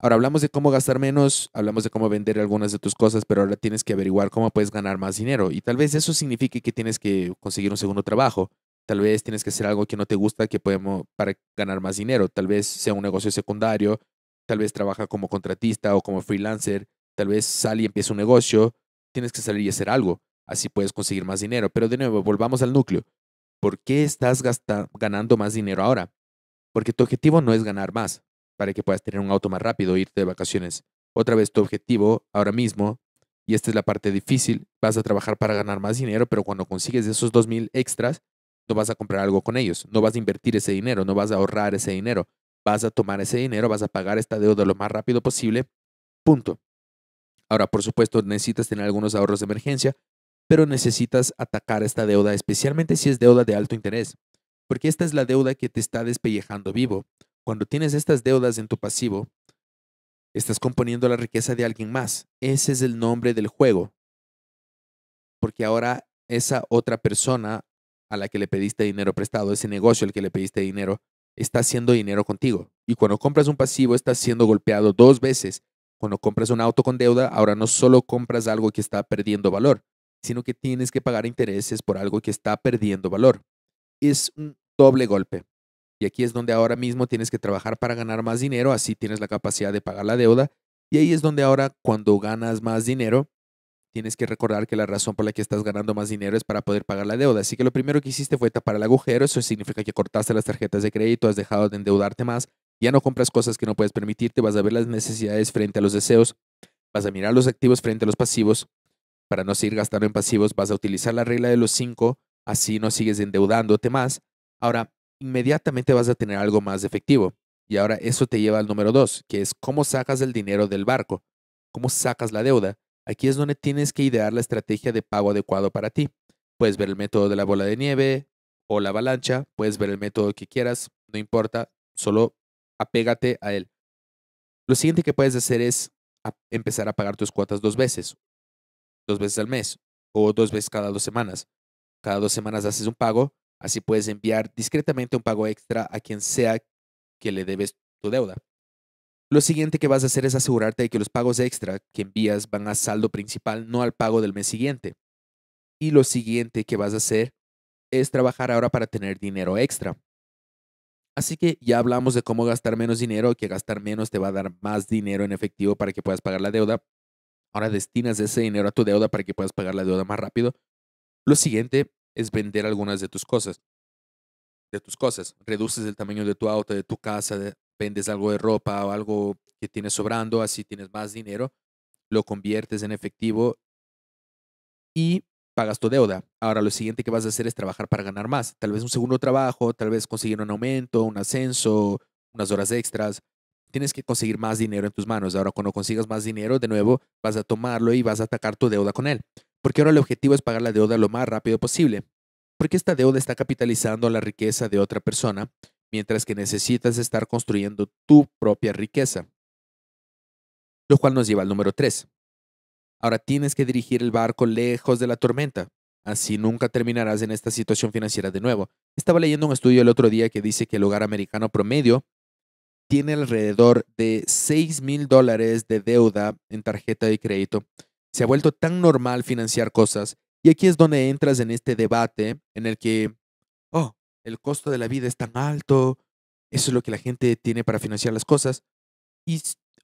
Ahora hablamos de cómo gastar menos, hablamos de cómo vender algunas de tus cosas, pero ahora tienes que averiguar cómo puedes ganar más dinero. Y tal vez eso signifique que tienes que conseguir un segundo trabajo. Tal vez tienes que hacer algo que no te gusta que para ganar más dinero. Tal vez sea un negocio secundario tal vez trabaja como contratista o como freelancer, tal vez sale y empieza un negocio, tienes que salir y hacer algo, así puedes conseguir más dinero. Pero de nuevo, volvamos al núcleo. ¿Por qué estás ganando más dinero ahora? Porque tu objetivo no es ganar más, para que puedas tener un auto más rápido, irte de vacaciones. Otra vez tu objetivo ahora mismo, y esta es la parte difícil, vas a trabajar para ganar más dinero, pero cuando consigues esos 2.000 extras, no vas a comprar algo con ellos, no vas a invertir ese dinero, no vas a ahorrar ese dinero, vas a tomar ese dinero, vas a pagar esta deuda lo más rápido posible, punto. Ahora, por supuesto, necesitas tener algunos ahorros de emergencia, pero necesitas atacar esta deuda, especialmente si es deuda de alto interés, porque esta es la deuda que te está despellejando vivo. Cuando tienes estas deudas en tu pasivo, estás componiendo la riqueza de alguien más. Ese es el nombre del juego. Porque ahora esa otra persona a la que le pediste dinero prestado, ese negocio al que le pediste dinero, está haciendo dinero contigo. Y cuando compras un pasivo, estás siendo golpeado dos veces. Cuando compras un auto con deuda, ahora no solo compras algo que está perdiendo valor, sino que tienes que pagar intereses por algo que está perdiendo valor. Es un doble golpe. Y aquí es donde ahora mismo tienes que trabajar para ganar más dinero, así tienes la capacidad de pagar la deuda. Y ahí es donde ahora cuando ganas más dinero, tienes que recordar que la razón por la que estás ganando más dinero es para poder pagar la deuda. Así que lo primero que hiciste fue tapar el agujero. Eso significa que cortaste las tarjetas de crédito, has dejado de endeudarte más, ya no compras cosas que no puedes permitirte, vas a ver las necesidades frente a los deseos, vas a mirar los activos frente a los pasivos. Para no seguir gastando en pasivos, vas a utilizar la regla de los cinco, así no sigues endeudándote más. Ahora, inmediatamente vas a tener algo más efectivo. Y ahora eso te lleva al número dos, que es cómo sacas el dinero del barco, cómo sacas la deuda. Aquí es donde tienes que idear la estrategia de pago adecuado para ti. Puedes ver el método de la bola de nieve o la avalancha, puedes ver el método que quieras, no importa, solo apégate a él. Lo siguiente que puedes hacer es empezar a pagar tus cuotas dos veces, dos veces al mes o dos veces cada dos semanas. Cada dos semanas haces un pago, así puedes enviar discretamente un pago extra a quien sea que le debes tu deuda. Lo siguiente que vas a hacer es asegurarte de que los pagos extra que envías van a saldo principal, no al pago del mes siguiente. Y lo siguiente que vas a hacer es trabajar ahora para tener dinero extra. Así que ya hablamos de cómo gastar menos dinero, que gastar menos te va a dar más dinero en efectivo para que puedas pagar la deuda. Ahora destinas ese dinero a tu deuda para que puedas pagar la deuda más rápido. Lo siguiente es vender algunas de tus cosas. De tus cosas. Reduces el tamaño de tu auto, de tu casa, de, vendes algo de ropa o algo que tienes sobrando, así tienes más dinero, lo conviertes en efectivo y pagas tu deuda. Ahora lo siguiente que vas a hacer es trabajar para ganar más. Tal vez un segundo trabajo, tal vez conseguir un aumento, un ascenso, unas horas extras. Tienes que conseguir más dinero en tus manos. Ahora cuando consigas más dinero, de nuevo, vas a tomarlo y vas a atacar tu deuda con él. Porque ahora el objetivo es pagar la deuda lo más rápido posible. Porque esta deuda está capitalizando la riqueza de otra persona mientras que necesitas estar construyendo tu propia riqueza. Lo cual nos lleva al número 3. Ahora tienes que dirigir el barco lejos de la tormenta. Así nunca terminarás en esta situación financiera de nuevo. Estaba leyendo un estudio el otro día que dice que el hogar americano promedio tiene alrededor de 6 mil dólares de deuda en tarjeta de crédito. Se ha vuelto tan normal financiar cosas y aquí es donde entras en este debate en el que, oh, el costo de la vida es tan alto, eso es lo que la gente tiene para financiar las cosas. Y,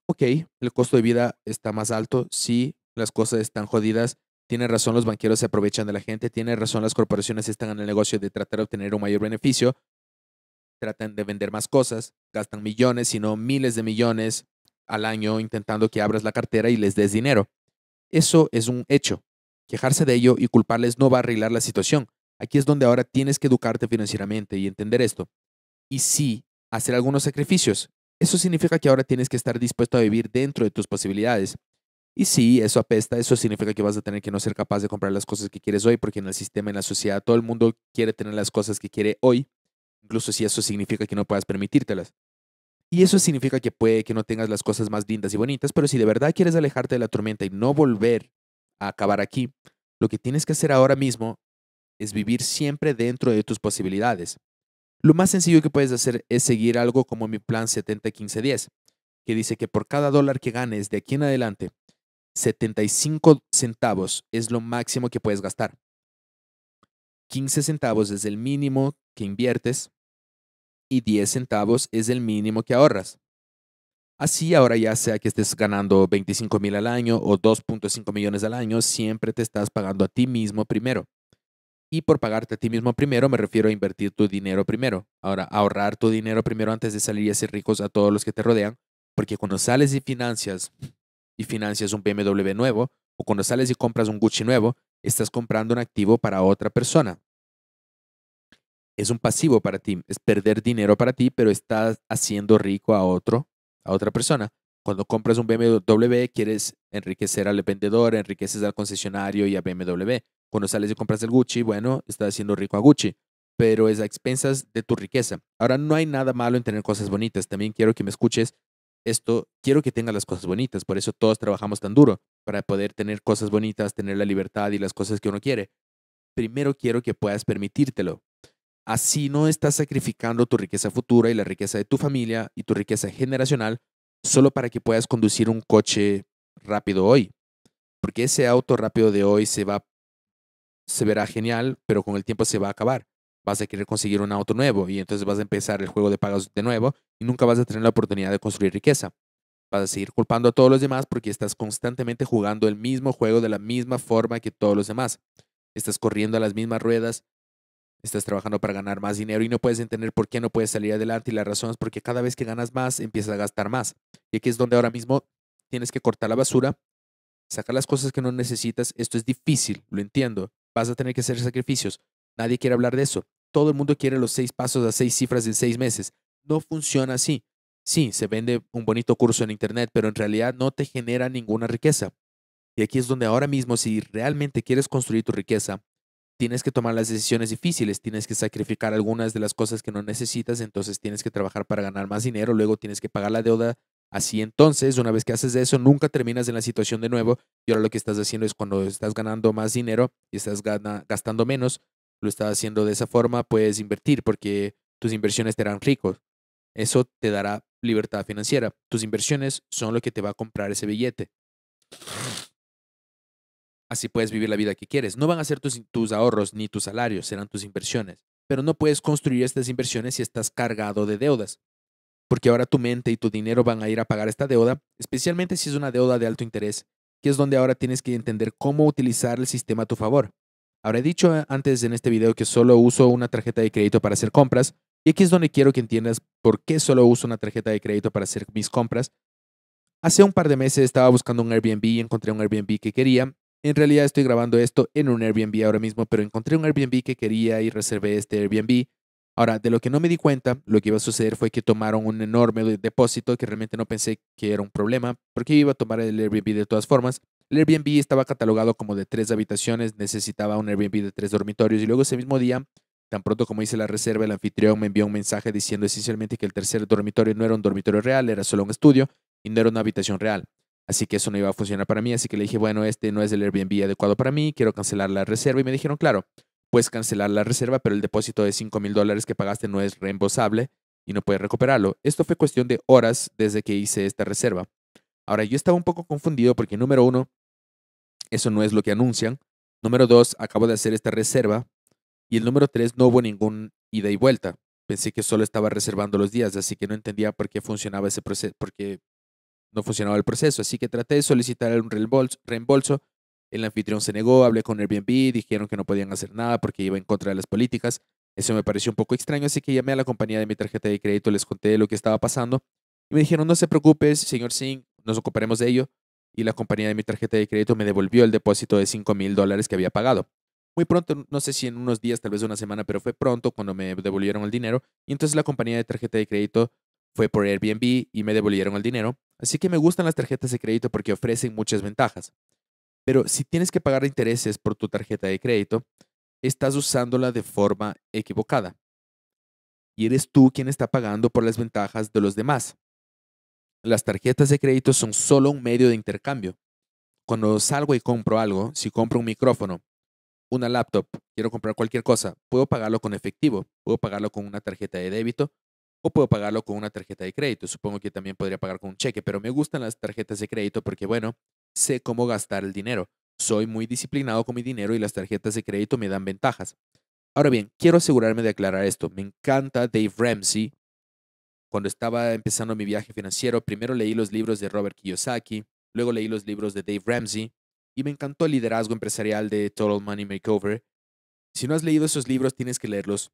ok, el costo de vida está más alto, sí, las cosas están jodidas, tiene razón los banqueros se aprovechan de la gente, tiene razón las corporaciones están en el negocio de tratar de obtener un mayor beneficio, tratan de vender más cosas, gastan millones, si no miles de millones al año intentando que abras la cartera y les des dinero. Eso es un hecho. Quejarse de ello y culparles no va a arreglar la situación. Aquí es donde ahora tienes que educarte financieramente y entender esto. Y sí, hacer algunos sacrificios. Eso significa que ahora tienes que estar dispuesto a vivir dentro de tus posibilidades. Y sí, eso apesta, eso significa que vas a tener que no ser capaz de comprar las cosas que quieres hoy, porque en el sistema, en la sociedad, todo el mundo quiere tener las cosas que quiere hoy, incluso si eso significa que no puedas permitírtelas. Y eso significa que puede que no tengas las cosas más lindas y bonitas, pero si de verdad quieres alejarte de la tormenta y no volver a acabar aquí, lo que tienes que hacer ahora mismo es vivir siempre dentro de tus posibilidades. Lo más sencillo que puedes hacer es seguir algo como mi plan 70 10 que dice que por cada dólar que ganes de aquí en adelante, 75 centavos es lo máximo que puedes gastar. 15 centavos es el mínimo que inviertes y 10 centavos es el mínimo que ahorras. Así ahora ya sea que estés ganando 25 mil al año o 2.5 millones al año, siempre te estás pagando a ti mismo primero. Y por pagarte a ti mismo primero me refiero a invertir tu dinero primero. Ahora, ahorrar tu dinero primero antes de salir y hacer ricos a todos los que te rodean, porque cuando sales y financias y financias un BMW nuevo o cuando sales y compras un Gucci nuevo, estás comprando un activo para otra persona. Es un pasivo para ti, es perder dinero para ti, pero estás haciendo rico a otro, a otra persona. Cuando compras un BMW quieres enriquecer al vendedor, enriqueces al concesionario y a BMW. Cuando sales y compras el Gucci, bueno, estás haciendo rico a Gucci, pero es a expensas de tu riqueza. Ahora, no hay nada malo en tener cosas bonitas. También quiero que me escuches esto, quiero que tengas las cosas bonitas. Por eso todos trabajamos tan duro, para poder tener cosas bonitas, tener la libertad y las cosas que uno quiere. Primero quiero que puedas permitírtelo. Así no estás sacrificando tu riqueza futura y la riqueza de tu familia y tu riqueza generacional solo para que puedas conducir un coche rápido hoy. Porque ese auto rápido de hoy se va se verá genial, pero con el tiempo se va a acabar. Vas a querer conseguir un auto nuevo y entonces vas a empezar el juego de pagos de nuevo y nunca vas a tener la oportunidad de construir riqueza. Vas a seguir culpando a todos los demás porque estás constantemente jugando el mismo juego de la misma forma que todos los demás. Estás corriendo a las mismas ruedas, estás trabajando para ganar más dinero y no puedes entender por qué no puedes salir adelante y la razón es porque cada vez que ganas más empiezas a gastar más. Y aquí es donde ahora mismo tienes que cortar la basura, sacar las cosas que no necesitas. Esto es difícil, lo entiendo, Vas a tener que hacer sacrificios. Nadie quiere hablar de eso. Todo el mundo quiere los seis pasos a seis cifras en seis meses. No funciona así. Sí, se vende un bonito curso en Internet, pero en realidad no te genera ninguna riqueza. Y aquí es donde ahora mismo, si realmente quieres construir tu riqueza, tienes que tomar las decisiones difíciles, tienes que sacrificar algunas de las cosas que no necesitas, entonces tienes que trabajar para ganar más dinero, luego tienes que pagar la deuda Así entonces, una vez que haces eso, nunca terminas en la situación de nuevo y ahora lo que estás haciendo es cuando estás ganando más dinero y estás gastando menos, lo estás haciendo de esa forma, puedes invertir porque tus inversiones te harán ricos. Eso te dará libertad financiera. Tus inversiones son lo que te va a comprar ese billete. Así puedes vivir la vida que quieres. No van a ser tus ahorros ni tus salarios, serán tus inversiones. Pero no puedes construir estas inversiones si estás cargado de deudas porque ahora tu mente y tu dinero van a ir a pagar esta deuda, especialmente si es una deuda de alto interés, que es donde ahora tienes que entender cómo utilizar el sistema a tu favor. Habré dicho eh, antes en este video que solo uso una tarjeta de crédito para hacer compras, y aquí es donde quiero que entiendas por qué solo uso una tarjeta de crédito para hacer mis compras. Hace un par de meses estaba buscando un Airbnb y encontré un Airbnb que quería. En realidad estoy grabando esto en un Airbnb ahora mismo, pero encontré un Airbnb que quería y reservé este Airbnb Ahora, de lo que no me di cuenta, lo que iba a suceder fue que tomaron un enorme depósito que realmente no pensé que era un problema, porque iba a tomar el Airbnb de todas formas. El Airbnb estaba catalogado como de tres habitaciones, necesitaba un Airbnb de tres dormitorios y luego ese mismo día, tan pronto como hice la reserva, el anfitrión me envió un mensaje diciendo esencialmente que el tercer dormitorio no era un dormitorio real, era solo un estudio y no era una habitación real. Así que eso no iba a funcionar para mí, así que le dije, bueno, este no es el Airbnb adecuado para mí, quiero cancelar la reserva y me dijeron, claro, puedes cancelar la reserva, pero el depósito de cinco mil dólares que pagaste no es reembolsable y no puedes recuperarlo. Esto fue cuestión de horas desde que hice esta reserva. Ahora, yo estaba un poco confundido porque, número uno, eso no es lo que anuncian. Número dos, acabo de hacer esta reserva. Y el número tres, no hubo ningún ida y vuelta. Pensé que solo estaba reservando los días, así que no entendía por qué funcionaba ese proceso, porque no funcionaba el proceso. Así que traté de solicitar un reembolso el anfitrión se negó, hablé con Airbnb, dijeron que no podían hacer nada porque iba en contra de las políticas. Eso me pareció un poco extraño, así que llamé a la compañía de mi tarjeta de crédito, les conté lo que estaba pasando y me dijeron, no se preocupes, señor Singh, nos ocuparemos de ello. Y la compañía de mi tarjeta de crédito me devolvió el depósito de 5 mil dólares que había pagado. Muy pronto, no sé si en unos días, tal vez una semana, pero fue pronto cuando me devolvieron el dinero. Y entonces la compañía de tarjeta de crédito fue por Airbnb y me devolvieron el dinero. Así que me gustan las tarjetas de crédito porque ofrecen muchas ventajas. Pero si tienes que pagar intereses por tu tarjeta de crédito, estás usándola de forma equivocada. Y eres tú quien está pagando por las ventajas de los demás. Las tarjetas de crédito son solo un medio de intercambio. Cuando salgo y compro algo, si compro un micrófono, una laptop, quiero comprar cualquier cosa, puedo pagarlo con efectivo, puedo pagarlo con una tarjeta de débito o puedo pagarlo con una tarjeta de crédito. Supongo que también podría pagar con un cheque, pero me gustan las tarjetas de crédito porque, bueno, sé cómo gastar el dinero. Soy muy disciplinado con mi dinero y las tarjetas de crédito me dan ventajas. Ahora bien, quiero asegurarme de aclarar esto. Me encanta Dave Ramsey. Cuando estaba empezando mi viaje financiero, primero leí los libros de Robert Kiyosaki, luego leí los libros de Dave Ramsey y me encantó el liderazgo empresarial de Total Money Makeover. Si no has leído esos libros, tienes que leerlos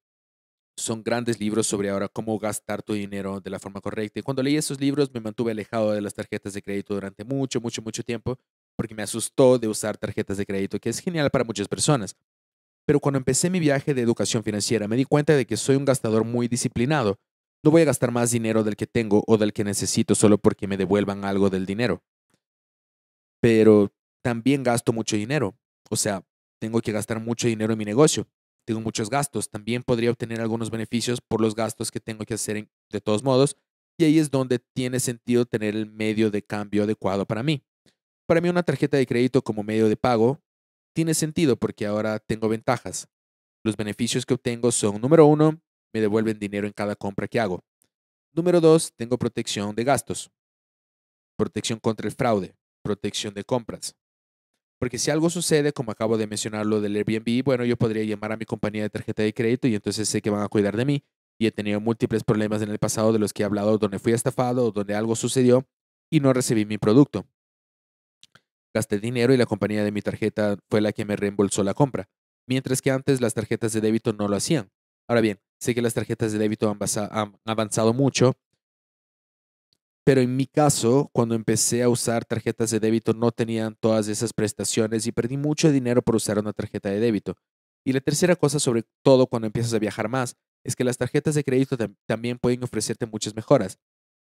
son grandes libros sobre ahora cómo gastar tu dinero de la forma correcta. Y cuando leí esos libros me mantuve alejado de las tarjetas de crédito durante mucho, mucho, mucho tiempo porque me asustó de usar tarjetas de crédito, que es genial para muchas personas. Pero cuando empecé mi viaje de educación financiera me di cuenta de que soy un gastador muy disciplinado. No voy a gastar más dinero del que tengo o del que necesito solo porque me devuelvan algo del dinero. Pero también gasto mucho dinero. O sea, tengo que gastar mucho dinero en mi negocio tengo muchos gastos. También podría obtener algunos beneficios por los gastos que tengo que hacer de todos modos. Y ahí es donde tiene sentido tener el medio de cambio adecuado para mí. Para mí una tarjeta de crédito como medio de pago tiene sentido porque ahora tengo ventajas. Los beneficios que obtengo son, número uno, me devuelven dinero en cada compra que hago. Número dos, tengo protección de gastos, protección contra el fraude, protección de compras, porque si algo sucede, como acabo de mencionar lo del Airbnb, bueno, yo podría llamar a mi compañía de tarjeta de crédito y entonces sé que van a cuidar de mí. Y he tenido múltiples problemas en el pasado de los que he hablado, donde fui estafado o donde algo sucedió y no recibí mi producto. Gasté dinero y la compañía de mi tarjeta fue la que me reembolsó la compra, mientras que antes las tarjetas de débito no lo hacían. Ahora bien, sé que las tarjetas de débito han, han avanzado mucho pero en mi caso, cuando empecé a usar tarjetas de débito, no tenían todas esas prestaciones y perdí mucho dinero por usar una tarjeta de débito. Y la tercera cosa, sobre todo cuando empiezas a viajar más, es que las tarjetas de crédito también pueden ofrecerte muchas mejoras.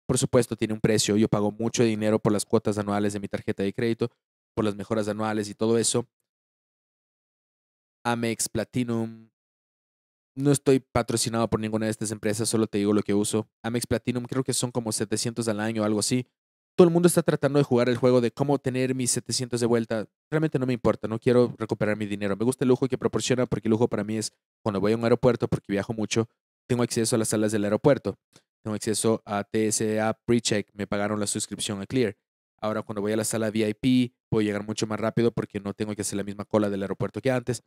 Por supuesto, tiene un precio. Yo pago mucho dinero por las cuotas anuales de mi tarjeta de crédito, por las mejoras anuales y todo eso. Amex Platinum, no estoy patrocinado por ninguna de estas empresas, solo te digo lo que uso. Amex Platinum creo que son como 700 al año o algo así. Todo el mundo está tratando de jugar el juego de cómo tener mis 700 de vuelta. Realmente no me importa, no quiero recuperar mi dinero. Me gusta el lujo que proporciona porque el lujo para mí es cuando voy a un aeropuerto, porque viajo mucho, tengo acceso a las salas del aeropuerto, tengo acceso a TSA Precheck, me pagaron la suscripción a Clear. Ahora cuando voy a la sala VIP puedo llegar mucho más rápido porque no tengo que hacer la misma cola del aeropuerto que antes.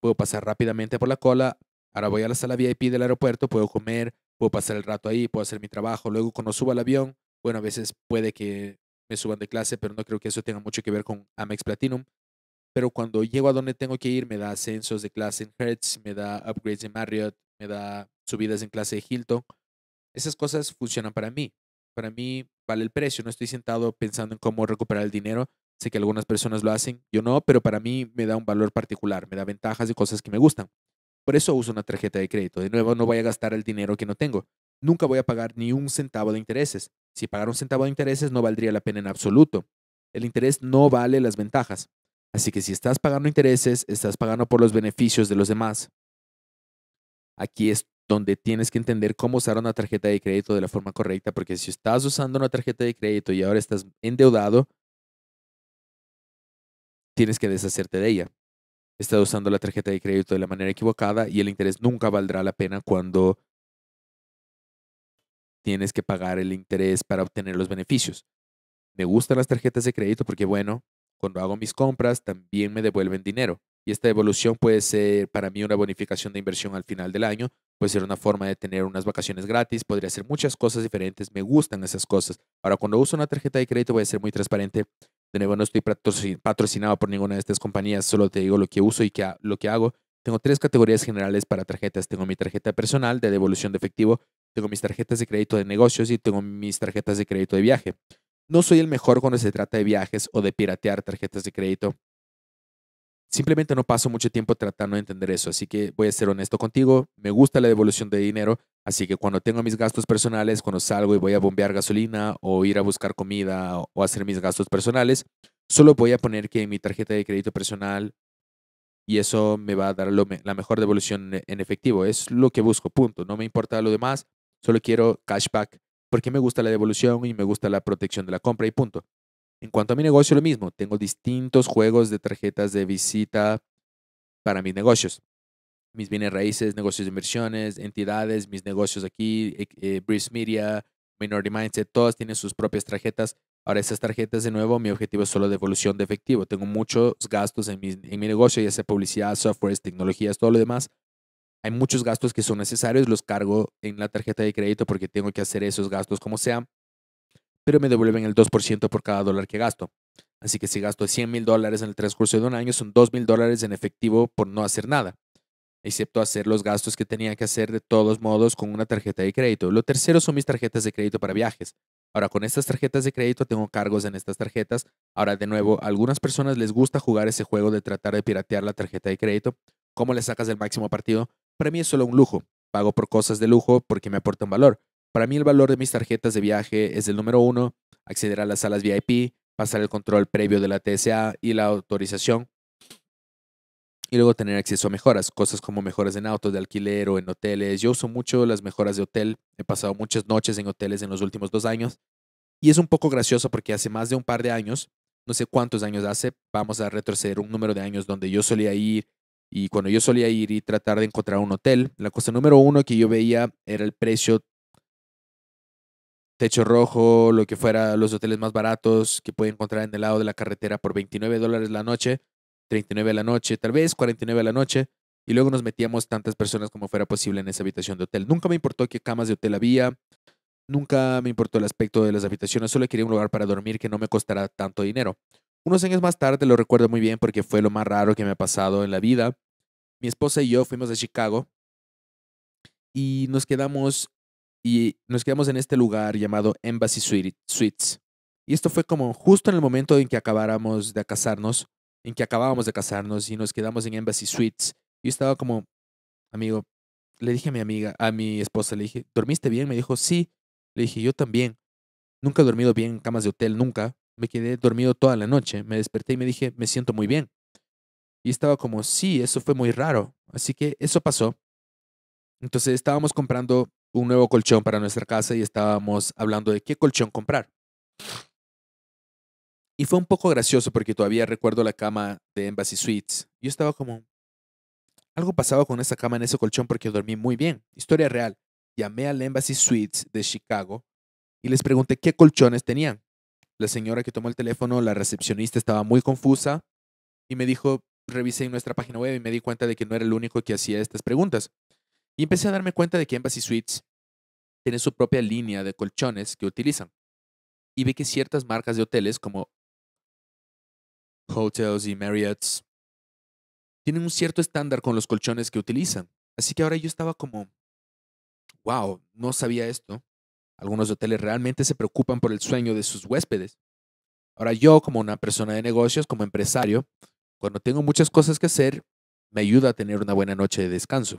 Puedo pasar rápidamente por la cola, Ahora voy a la sala VIP del aeropuerto, puedo comer, puedo pasar el rato ahí, puedo hacer mi trabajo. Luego cuando subo al avión, bueno, a veces puede que me suban de clase, pero no creo que eso tenga mucho que ver con Amex Platinum. Pero cuando llego a donde tengo que ir, me da ascensos de clase en Hertz, me da upgrades en Marriott, me da subidas en clase de Hilton. Esas cosas funcionan para mí. Para mí vale el precio. No estoy sentado pensando en cómo recuperar el dinero. Sé que algunas personas lo hacen, yo no, pero para mí me da un valor particular, me da ventajas y cosas que me gustan. Por eso uso una tarjeta de crédito. De nuevo, no voy a gastar el dinero que no tengo. Nunca voy a pagar ni un centavo de intereses. Si pagar un centavo de intereses no valdría la pena en absoluto. El interés no vale las ventajas. Así que si estás pagando intereses, estás pagando por los beneficios de los demás. Aquí es donde tienes que entender cómo usar una tarjeta de crédito de la forma correcta, porque si estás usando una tarjeta de crédito y ahora estás endeudado, tienes que deshacerte de ella está usando la tarjeta de crédito de la manera equivocada y el interés nunca valdrá la pena cuando tienes que pagar el interés para obtener los beneficios. Me gustan las tarjetas de crédito porque, bueno, cuando hago mis compras también me devuelven dinero. Y esta devolución puede ser para mí una bonificación de inversión al final del año, puede ser una forma de tener unas vacaciones gratis, podría ser muchas cosas diferentes, me gustan esas cosas. Ahora, cuando uso una tarjeta de crédito voy a ser muy transparente, de nuevo, no estoy patrocinado por ninguna de estas compañías, solo te digo lo que uso y que, lo que hago. Tengo tres categorías generales para tarjetas. Tengo mi tarjeta personal de devolución de efectivo, tengo mis tarjetas de crédito de negocios y tengo mis tarjetas de crédito de viaje. No soy el mejor cuando se trata de viajes o de piratear tarjetas de crédito Simplemente no paso mucho tiempo tratando de entender eso, así que voy a ser honesto contigo, me gusta la devolución de dinero, así que cuando tengo mis gastos personales, cuando salgo y voy a bombear gasolina o ir a buscar comida o hacer mis gastos personales, solo voy a poner que mi tarjeta de crédito personal y eso me va a dar la mejor devolución e, en efectivo, es lo que busco, punto, no me importa lo demás, solo quiero cashback porque me gusta la devolución y me gusta la protección de la compra y punto. En cuanto a mi negocio, lo mismo. Tengo distintos juegos de tarjetas de visita para mis negocios. Mis bienes raíces, negocios de inversiones, entidades, mis negocios aquí, eh, eh, Media, Minority Mindset, todas tienen sus propias tarjetas. Ahora, esas tarjetas, de nuevo, mi objetivo es solo devolución de efectivo. Tengo muchos gastos en mi, negocio, ya sea publicidad, software, tecnologías, todo lo demás. Hay muchos gastos que son necesarios, los cargo en la tarjeta de crédito porque tengo que hacer esos gastos como sean pero me devuelven el 2% por cada dólar que gasto. Así que si gasto 100 mil dólares en el transcurso de un año, son 2 mil dólares en efectivo por no hacer nada, excepto hacer los gastos que tenía que hacer de todos modos con una tarjeta de crédito. Lo tercero son mis tarjetas de crédito para viajes. Ahora, con estas tarjetas de crédito tengo cargos en estas tarjetas. Ahora, de nuevo, a algunas personas les gusta jugar ese juego de tratar de piratear la tarjeta de crédito. ¿Cómo le sacas el máximo partido? Para mí es solo un lujo. Pago por cosas de lujo porque me aportan valor. Para mí el valor de mis tarjetas de viaje es el número uno, acceder a las salas VIP, pasar el control previo de la TSA y la autorización, y luego tener acceso a mejoras, cosas como mejoras en autos de alquiler o en hoteles. Yo uso mucho las mejoras de hotel, he pasado muchas noches en hoteles en los últimos dos años y es un poco gracioso porque hace más de un par de años, no sé cuántos años hace, vamos a retroceder un número de años donde yo solía ir y cuando yo solía ir y tratar de encontrar un hotel, la cosa número uno que yo veía era el precio techo rojo, lo que fuera, los hoteles más baratos que puede encontrar en el lado de la carretera por 29 dólares la noche, 39 a la noche, tal vez 49 a la noche. Y luego nos metíamos tantas personas como fuera posible en esa habitación de hotel. Nunca me importó qué camas de hotel había, nunca me importó el aspecto de las habitaciones, solo quería un lugar para dormir que no me costara tanto dinero. Unos años más tarde lo recuerdo muy bien porque fue lo más raro que me ha pasado en la vida. Mi esposa y yo fuimos a Chicago y nos quedamos y nos quedamos en este lugar llamado Embassy Suites. Y esto fue como justo en el momento en que acabáramos de casarnos, en que acabábamos de casarnos y nos quedamos en Embassy Suites. Yo estaba como, amigo, le dije a mi amiga, a mi esposa, le dije, ¿dormiste bien? Me dijo, sí. Le dije, yo también. Nunca he dormido bien en camas de hotel, nunca. Me quedé dormido toda la noche. Me desperté y me dije, me siento muy bien. Y estaba como, sí, eso fue muy raro. Así que eso pasó. Entonces estábamos comprando un nuevo colchón para nuestra casa y estábamos hablando de qué colchón comprar. Y fue un poco gracioso porque todavía recuerdo la cama de Embassy Suites. Yo estaba como, algo pasaba con esa cama en ese colchón porque dormí muy bien. Historia real. Llamé al Embassy Suites de Chicago y les pregunté qué colchones tenían. La señora que tomó el teléfono, la recepcionista, estaba muy confusa y me dijo, revisé en nuestra página web y me di cuenta de que no era el único que hacía estas preguntas. Y empecé a darme cuenta de que Embassy Suites tiene su propia línea de colchones que utilizan. Y vi que ciertas marcas de hoteles como Hotels y Marriott's tienen un cierto estándar con los colchones que utilizan. Así que ahora yo estaba como, wow, no sabía esto. Algunos hoteles realmente se preocupan por el sueño de sus huéspedes. Ahora yo como una persona de negocios, como empresario, cuando tengo muchas cosas que hacer, me ayuda a tener una buena noche de descanso.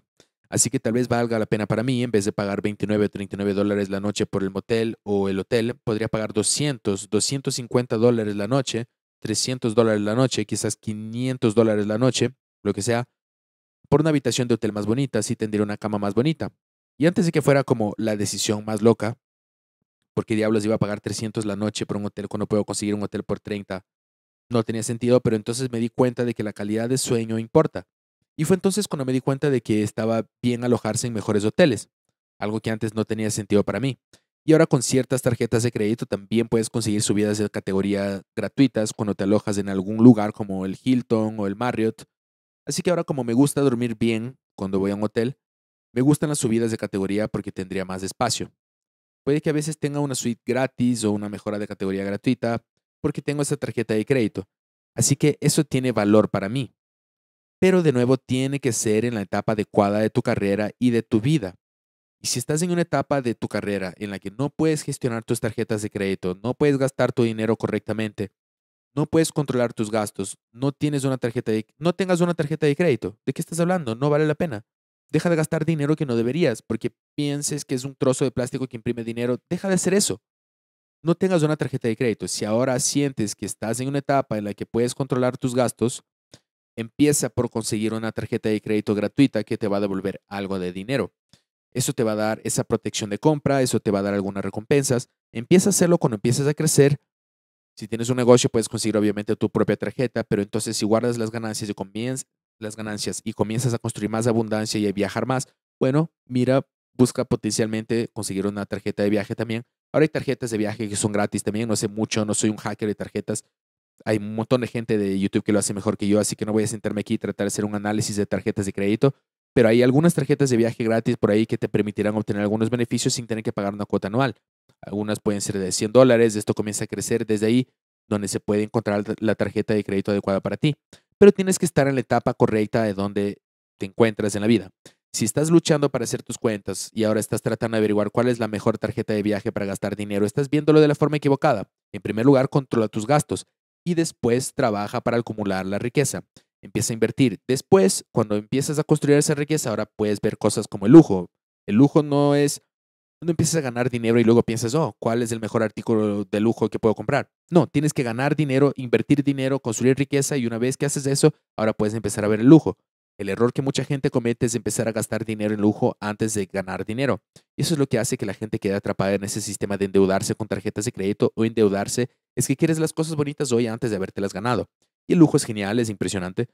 Así que tal vez valga la pena para mí, en vez de pagar 29 o 39 dólares la noche por el motel o el hotel, podría pagar 200, 250 dólares la noche, 300 dólares la noche, quizás 500 dólares la noche, lo que sea, por una habitación de hotel más bonita, si tendría una cama más bonita. Y antes de que fuera como la decisión más loca, porque diablos iba a pagar 300 la noche por un hotel cuando puedo conseguir un hotel por 30, no tenía sentido, pero entonces me di cuenta de que la calidad de sueño importa. Y fue entonces cuando me di cuenta de que estaba bien alojarse en mejores hoteles, algo que antes no tenía sentido para mí. Y ahora con ciertas tarjetas de crédito también puedes conseguir subidas de categoría gratuitas cuando te alojas en algún lugar como el Hilton o el Marriott. Así que ahora como me gusta dormir bien cuando voy a un hotel, me gustan las subidas de categoría porque tendría más espacio. Puede que a veces tenga una suite gratis o una mejora de categoría gratuita porque tengo esa tarjeta de crédito. Así que eso tiene valor para mí. Pero de nuevo tiene que ser en la etapa adecuada de tu carrera y de tu vida. Y si estás en una etapa de tu carrera en la que no puedes gestionar tus tarjetas de crédito, no puedes gastar tu dinero correctamente, no puedes controlar tus gastos, no tienes una tarjeta de, no tengas una tarjeta de crédito, ¿de qué estás hablando? No vale la pena. Deja de gastar dinero que no deberías porque pienses que es un trozo de plástico que imprime dinero. Deja de hacer eso. No tengas una tarjeta de crédito. Si ahora sientes que estás en una etapa en la que puedes controlar tus gastos, Empieza por conseguir una tarjeta de crédito gratuita que te va a devolver algo de dinero. Eso te va a dar esa protección de compra, eso te va a dar algunas recompensas. Empieza a hacerlo cuando empieces a crecer. Si tienes un negocio, puedes conseguir obviamente tu propia tarjeta, pero entonces si guardas las ganancias y, comienzas, las ganancias y comienzas a construir más abundancia y a viajar más, bueno, mira, busca potencialmente conseguir una tarjeta de viaje también. Ahora hay tarjetas de viaje que son gratis también. No sé mucho, no soy un hacker de tarjetas, hay un montón de gente de YouTube que lo hace mejor que yo, así que no voy a sentarme aquí y tratar de hacer un análisis de tarjetas de crédito, pero hay algunas tarjetas de viaje gratis por ahí que te permitirán obtener algunos beneficios sin tener que pagar una cuota anual. Algunas pueden ser de 100 dólares, esto comienza a crecer desde ahí, donde se puede encontrar la tarjeta de crédito adecuada para ti, pero tienes que estar en la etapa correcta de donde te encuentras en la vida. Si estás luchando para hacer tus cuentas y ahora estás tratando de averiguar cuál es la mejor tarjeta de viaje para gastar dinero, estás viéndolo de la forma equivocada. En primer lugar, controla tus gastos y después trabaja para acumular la riqueza. Empieza a invertir. Después, cuando empiezas a construir esa riqueza, ahora puedes ver cosas como el lujo. El lujo no es cuando empiezas a ganar dinero y luego piensas, oh, ¿cuál es el mejor artículo de lujo que puedo comprar? No, tienes que ganar dinero, invertir dinero, construir riqueza y una vez que haces eso, ahora puedes empezar a ver el lujo. El error que mucha gente comete es empezar a gastar dinero en lujo antes de ganar dinero. Y eso es lo que hace que la gente quede atrapada en ese sistema de endeudarse con tarjetas de crédito o endeudarse. Es que quieres las cosas bonitas hoy antes de habértelas ganado. Y el lujo es genial, es impresionante.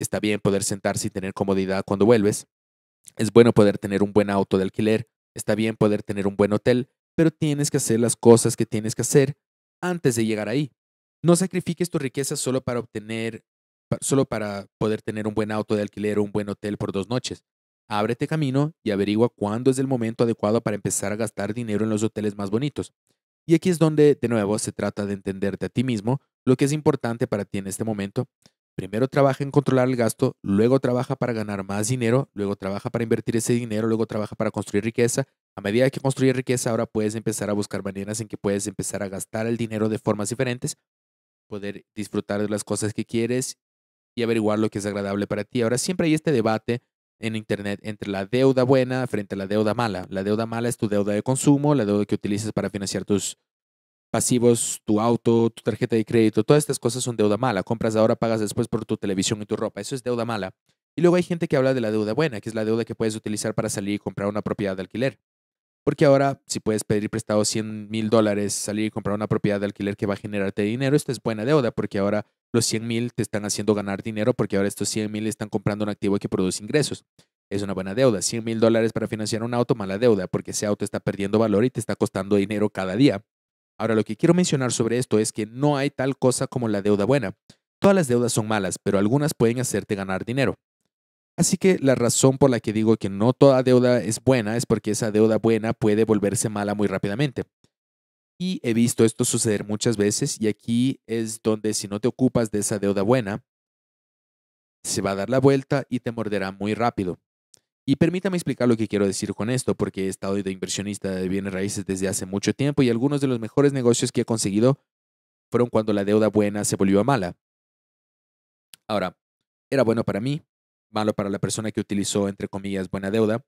Está bien poder sentarse y tener comodidad cuando vuelves. Es bueno poder tener un buen auto de alquiler. Está bien poder tener un buen hotel. Pero tienes que hacer las cosas que tienes que hacer antes de llegar ahí. No sacrifiques tu riqueza solo para obtener solo para poder tener un buen auto de alquiler o un buen hotel por dos noches. Ábrete camino y averigua cuándo es el momento adecuado para empezar a gastar dinero en los hoteles más bonitos. Y aquí es donde, de nuevo, se trata de entenderte a ti mismo, lo que es importante para ti en este momento. Primero trabaja en controlar el gasto, luego trabaja para ganar más dinero, luego trabaja para invertir ese dinero, luego trabaja para construir riqueza. A medida que construyes riqueza, ahora puedes empezar a buscar maneras en que puedes empezar a gastar el dinero de formas diferentes, poder disfrutar de las cosas que quieres y averiguar lo que es agradable para ti. Ahora, siempre hay este debate en Internet entre la deuda buena frente a la deuda mala. La deuda mala es tu deuda de consumo, la deuda que utilizas para financiar tus pasivos, tu auto, tu tarjeta de crédito, todas estas cosas son deuda mala. Compras ahora, pagas después por tu televisión y tu ropa. Eso es deuda mala. Y luego hay gente que habla de la deuda buena, que es la deuda que puedes utilizar para salir y comprar una propiedad de alquiler. Porque ahora, si puedes pedir prestado 100 mil dólares, salir y comprar una propiedad de alquiler que va a generarte dinero, esto es buena deuda, porque ahora los 100 mil te están haciendo ganar dinero porque ahora estos 100 mil están comprando un activo que produce ingresos. Es una buena deuda. 100 mil dólares para financiar un auto, mala deuda, porque ese auto está perdiendo valor y te está costando dinero cada día. Ahora, lo que quiero mencionar sobre esto es que no hay tal cosa como la deuda buena. Todas las deudas son malas, pero algunas pueden hacerte ganar dinero. Así que la razón por la que digo que no toda deuda es buena es porque esa deuda buena puede volverse mala muy rápidamente. Y he visto esto suceder muchas veces y aquí es donde si no te ocupas de esa deuda buena, se va a dar la vuelta y te morderá muy rápido. Y permítame explicar lo que quiero decir con esto, porque he estado de inversionista de bienes raíces desde hace mucho tiempo y algunos de los mejores negocios que he conseguido fueron cuando la deuda buena se volvió mala. Ahora, era bueno para mí, malo para la persona que utilizó, entre comillas, buena deuda,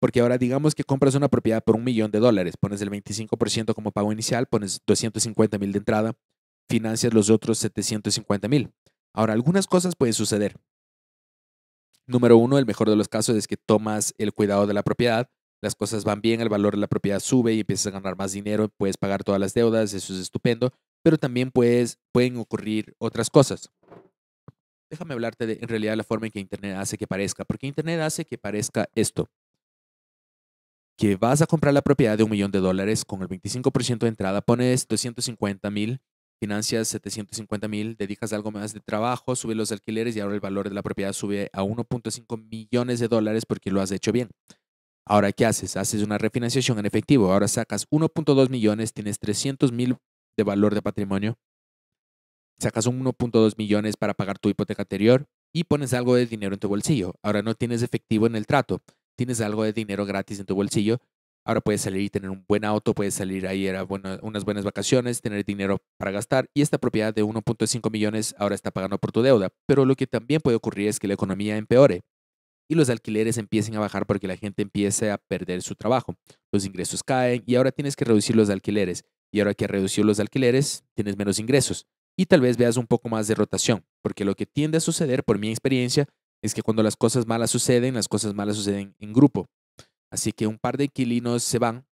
porque ahora digamos que compras una propiedad por un millón de dólares, pones el 25% como pago inicial, pones 250 mil de entrada, financias los otros 750 mil. Ahora, algunas cosas pueden suceder. Número uno, el mejor de los casos es que tomas el cuidado de la propiedad, las cosas van bien, el valor de la propiedad sube y empiezas a ganar más dinero, puedes pagar todas las deudas, eso es estupendo, pero también puedes, pueden ocurrir otras cosas. Déjame hablarte de, en realidad, la forma en que Internet hace que parezca, porque Internet hace que parezca esto que vas a comprar la propiedad de un millón de dólares con el 25% de entrada, pones 250 mil, financias 750 mil, dedicas algo más de trabajo, sube los alquileres y ahora el valor de la propiedad sube a 1.5 millones de dólares porque lo has hecho bien. Ahora, ¿qué haces? Haces una refinanciación en efectivo. Ahora sacas 1.2 millones, tienes 300 mil de valor de patrimonio. Sacas 1.2 millones para pagar tu hipoteca anterior y pones algo de dinero en tu bolsillo. Ahora no tienes efectivo en el trato tienes algo de dinero gratis en tu bolsillo, ahora puedes salir y tener un buen auto, puedes salir ahí a unas buenas vacaciones, tener dinero para gastar y esta propiedad de 1.5 millones ahora está pagando por tu deuda. Pero lo que también puede ocurrir es que la economía empeore y los alquileres empiecen a bajar porque la gente empiece a perder su trabajo. Los ingresos caen y ahora tienes que reducir los alquileres. Y ahora que reducir los alquileres, tienes menos ingresos. Y tal vez veas un poco más de rotación, porque lo que tiende a suceder, por mi experiencia, es que cuando las cosas malas suceden, las cosas malas suceden en grupo. Así que un par de inquilinos se van,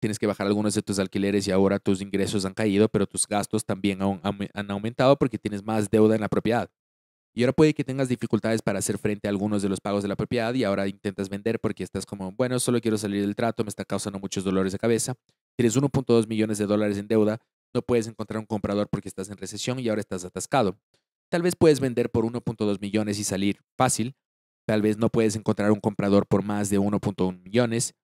tienes que bajar algunos de tus alquileres y ahora tus ingresos han caído, pero tus gastos también han, aumentado porque tienes más deuda en la propiedad. Y ahora puede que tengas dificultades para hacer frente a algunos de los pagos de la propiedad y ahora intentas vender porque estás como, bueno, solo quiero salir del trato, me está causando muchos dolores de cabeza. Tienes 1.2 millones de dólares en deuda, no puedes encontrar un comprador porque estás en recesión y ahora estás atascado. Tal vez puedes vender por 1.2 millones y salir fácil. Tal vez no puedes encontrar un comprador por más de 1.1 millones.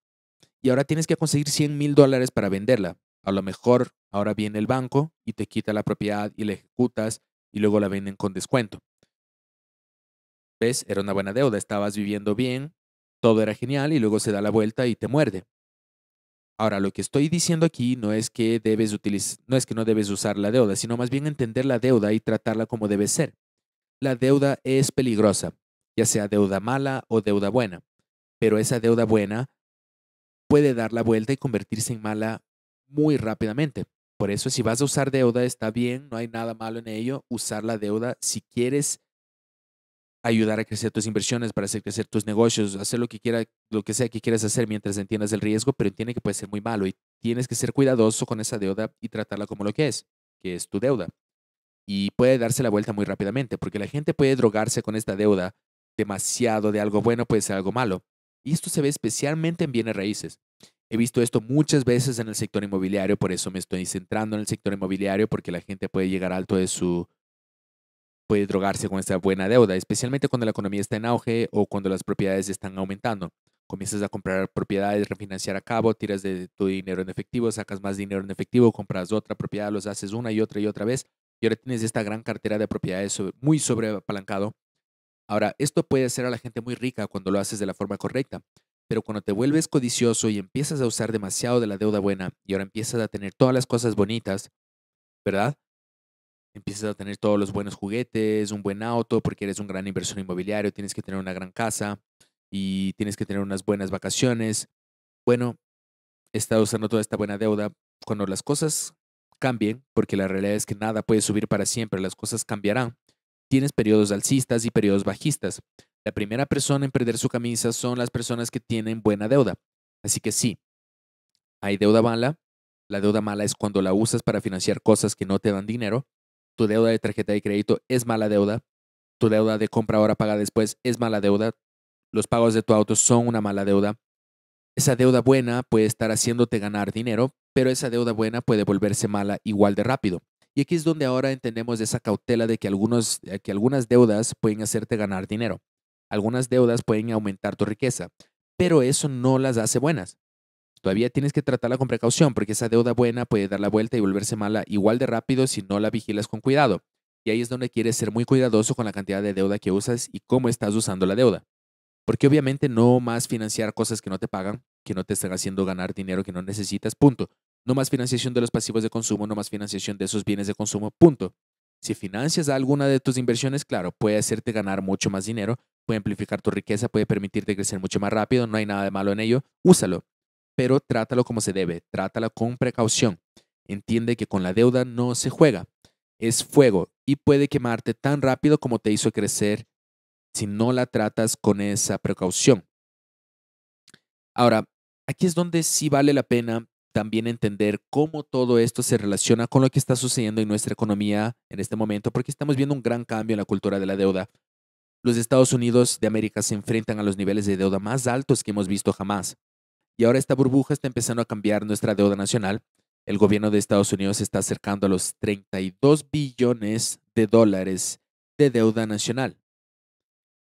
Y ahora tienes que conseguir 100 mil dólares para venderla. A lo mejor ahora viene el banco y te quita la propiedad y la ejecutas y luego la venden con descuento. ¿Ves? Era una buena deuda. Estabas viviendo bien, todo era genial y luego se da la vuelta y te muerde. Ahora, lo que estoy diciendo aquí no es que debes no es que no debes usar la deuda, sino más bien entender la deuda y tratarla como debe ser. La deuda es peligrosa, ya sea deuda mala o deuda buena, pero esa deuda buena puede dar la vuelta y convertirse en mala muy rápidamente. Por eso, si vas a usar deuda, está bien, no hay nada malo en ello. Usar la deuda si quieres ayudar a crecer tus inversiones, para hacer crecer tus negocios, hacer lo que quiera, lo que sea que quieras hacer mientras entiendas el riesgo, pero entiende que puede ser muy malo y tienes que ser cuidadoso con esa deuda y tratarla como lo que es, que es tu deuda. Y puede darse la vuelta muy rápidamente, porque la gente puede drogarse con esta deuda demasiado de algo bueno puede ser algo malo. Y esto se ve especialmente en bienes raíces. He visto esto muchas veces en el sector inmobiliario, por eso me estoy centrando en el sector inmobiliario, porque la gente puede llegar alto de su puede drogarse con esta buena deuda, especialmente cuando la economía está en auge o cuando las propiedades están aumentando. Comienzas a comprar propiedades, refinanciar a cabo, tiras de tu dinero en efectivo, sacas más dinero en efectivo, compras otra propiedad, los haces una y otra y otra vez. Y ahora tienes esta gran cartera de propiedades muy sobreapalancado. Ahora, esto puede hacer a la gente muy rica cuando lo haces de la forma correcta. Pero cuando te vuelves codicioso y empiezas a usar demasiado de la deuda buena y ahora empiezas a tener todas las cosas bonitas, ¿verdad? empiezas a tener todos los buenos juguetes, un buen auto, porque eres un gran inversor inmobiliario, tienes que tener una gran casa y tienes que tener unas buenas vacaciones. Bueno, estás usando toda esta buena deuda. Cuando las cosas cambien, porque la realidad es que nada puede subir para siempre, las cosas cambiarán. Tienes periodos alcistas y periodos bajistas. La primera persona en perder su camisa son las personas que tienen buena deuda. Así que sí, hay deuda mala. La deuda mala es cuando la usas para financiar cosas que no te dan dinero tu deuda de tarjeta de crédito es mala deuda, tu deuda de compra ahora paga después es mala deuda, los pagos de tu auto son una mala deuda. Esa deuda buena puede estar haciéndote ganar dinero, pero esa deuda buena puede volverse mala igual de rápido. Y aquí es donde ahora entendemos esa cautela de que, algunos, que algunas deudas pueden hacerte ganar dinero. Algunas deudas pueden aumentar tu riqueza, pero eso no las hace buenas. Todavía tienes que tratarla con precaución porque esa deuda buena puede dar la vuelta y volverse mala igual de rápido si no la vigilas con cuidado. Y ahí es donde quieres ser muy cuidadoso con la cantidad de deuda que usas y cómo estás usando la deuda. Porque obviamente no más financiar cosas que no te pagan, que no te están haciendo ganar dinero que no necesitas, punto. No más financiación de los pasivos de consumo, no más financiación de esos bienes de consumo, punto. Si financias alguna de tus inversiones, claro, puede hacerte ganar mucho más dinero, puede amplificar tu riqueza, puede permitirte crecer mucho más rápido, no hay nada de malo en ello, úsalo pero trátalo como se debe, trátala con precaución. Entiende que con la deuda no se juega, es fuego y puede quemarte tan rápido como te hizo crecer si no la tratas con esa precaución. Ahora, aquí es donde sí vale la pena también entender cómo todo esto se relaciona con lo que está sucediendo en nuestra economía en este momento, porque estamos viendo un gran cambio en la cultura de la deuda. Los Estados Unidos de América se enfrentan a los niveles de deuda más altos que hemos visto jamás. Y ahora esta burbuja está empezando a cambiar nuestra deuda nacional. El gobierno de Estados Unidos está acercando a los 32 billones de dólares de deuda nacional.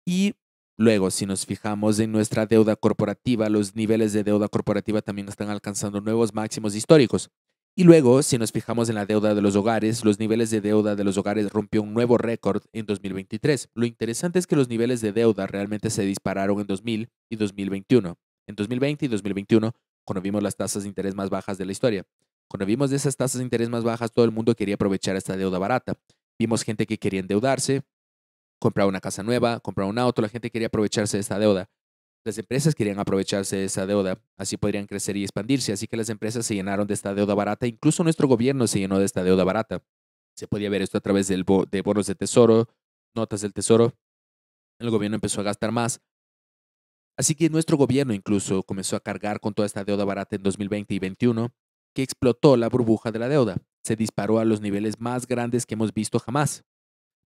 Y luego, si nos fijamos en nuestra deuda corporativa, los niveles de deuda corporativa también están alcanzando nuevos máximos históricos. Y luego, si nos fijamos en la deuda de los hogares, los niveles de deuda de los hogares rompió un nuevo récord en 2023. Lo interesante es que los niveles de deuda realmente se dispararon en 2000 y 2021. En 2020 y 2021, cuando vimos las tasas de interés más bajas de la historia, cuando vimos de esas tasas de interés más bajas, todo el mundo quería aprovechar esta deuda barata. Vimos gente que quería endeudarse, comprar una casa nueva, comprar un auto, la gente quería aprovecharse de esta deuda. Las empresas querían aprovecharse de esa deuda, así podrían crecer y expandirse, así que las empresas se llenaron de esta deuda barata, incluso nuestro gobierno se llenó de esta deuda barata. Se podía ver esto a través de bonos de tesoro, notas del tesoro. El gobierno empezó a gastar más, Así que nuestro gobierno incluso comenzó a cargar con toda esta deuda barata en 2020 y 2021, que explotó la burbuja de la deuda. Se disparó a los niveles más grandes que hemos visto jamás.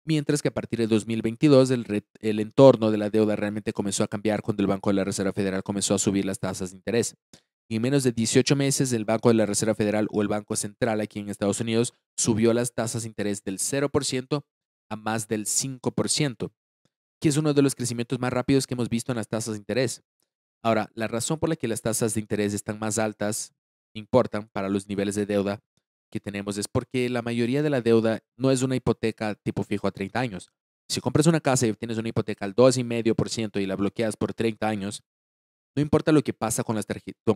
Mientras que a partir de 2022 el, entorno de la deuda realmente comenzó a cambiar cuando el Banco de la Reserva Federal comenzó a subir las tasas de interés. Y en menos de 18 meses, el Banco de la Reserva Federal o el Banco Central aquí en Estados Unidos subió las tasas de interés del 0% a más del 5% que es uno de los crecimientos más rápidos que hemos visto en las tasas de interés. Ahora, la razón por la que las tasas de interés están más altas importan para los niveles de deuda que tenemos es porque la mayoría de la deuda no es una hipoteca tipo fijo a 30 años. Si compras una casa y tienes una hipoteca al 2,5% y la bloqueas por 30 años, no importa lo que pasa con las,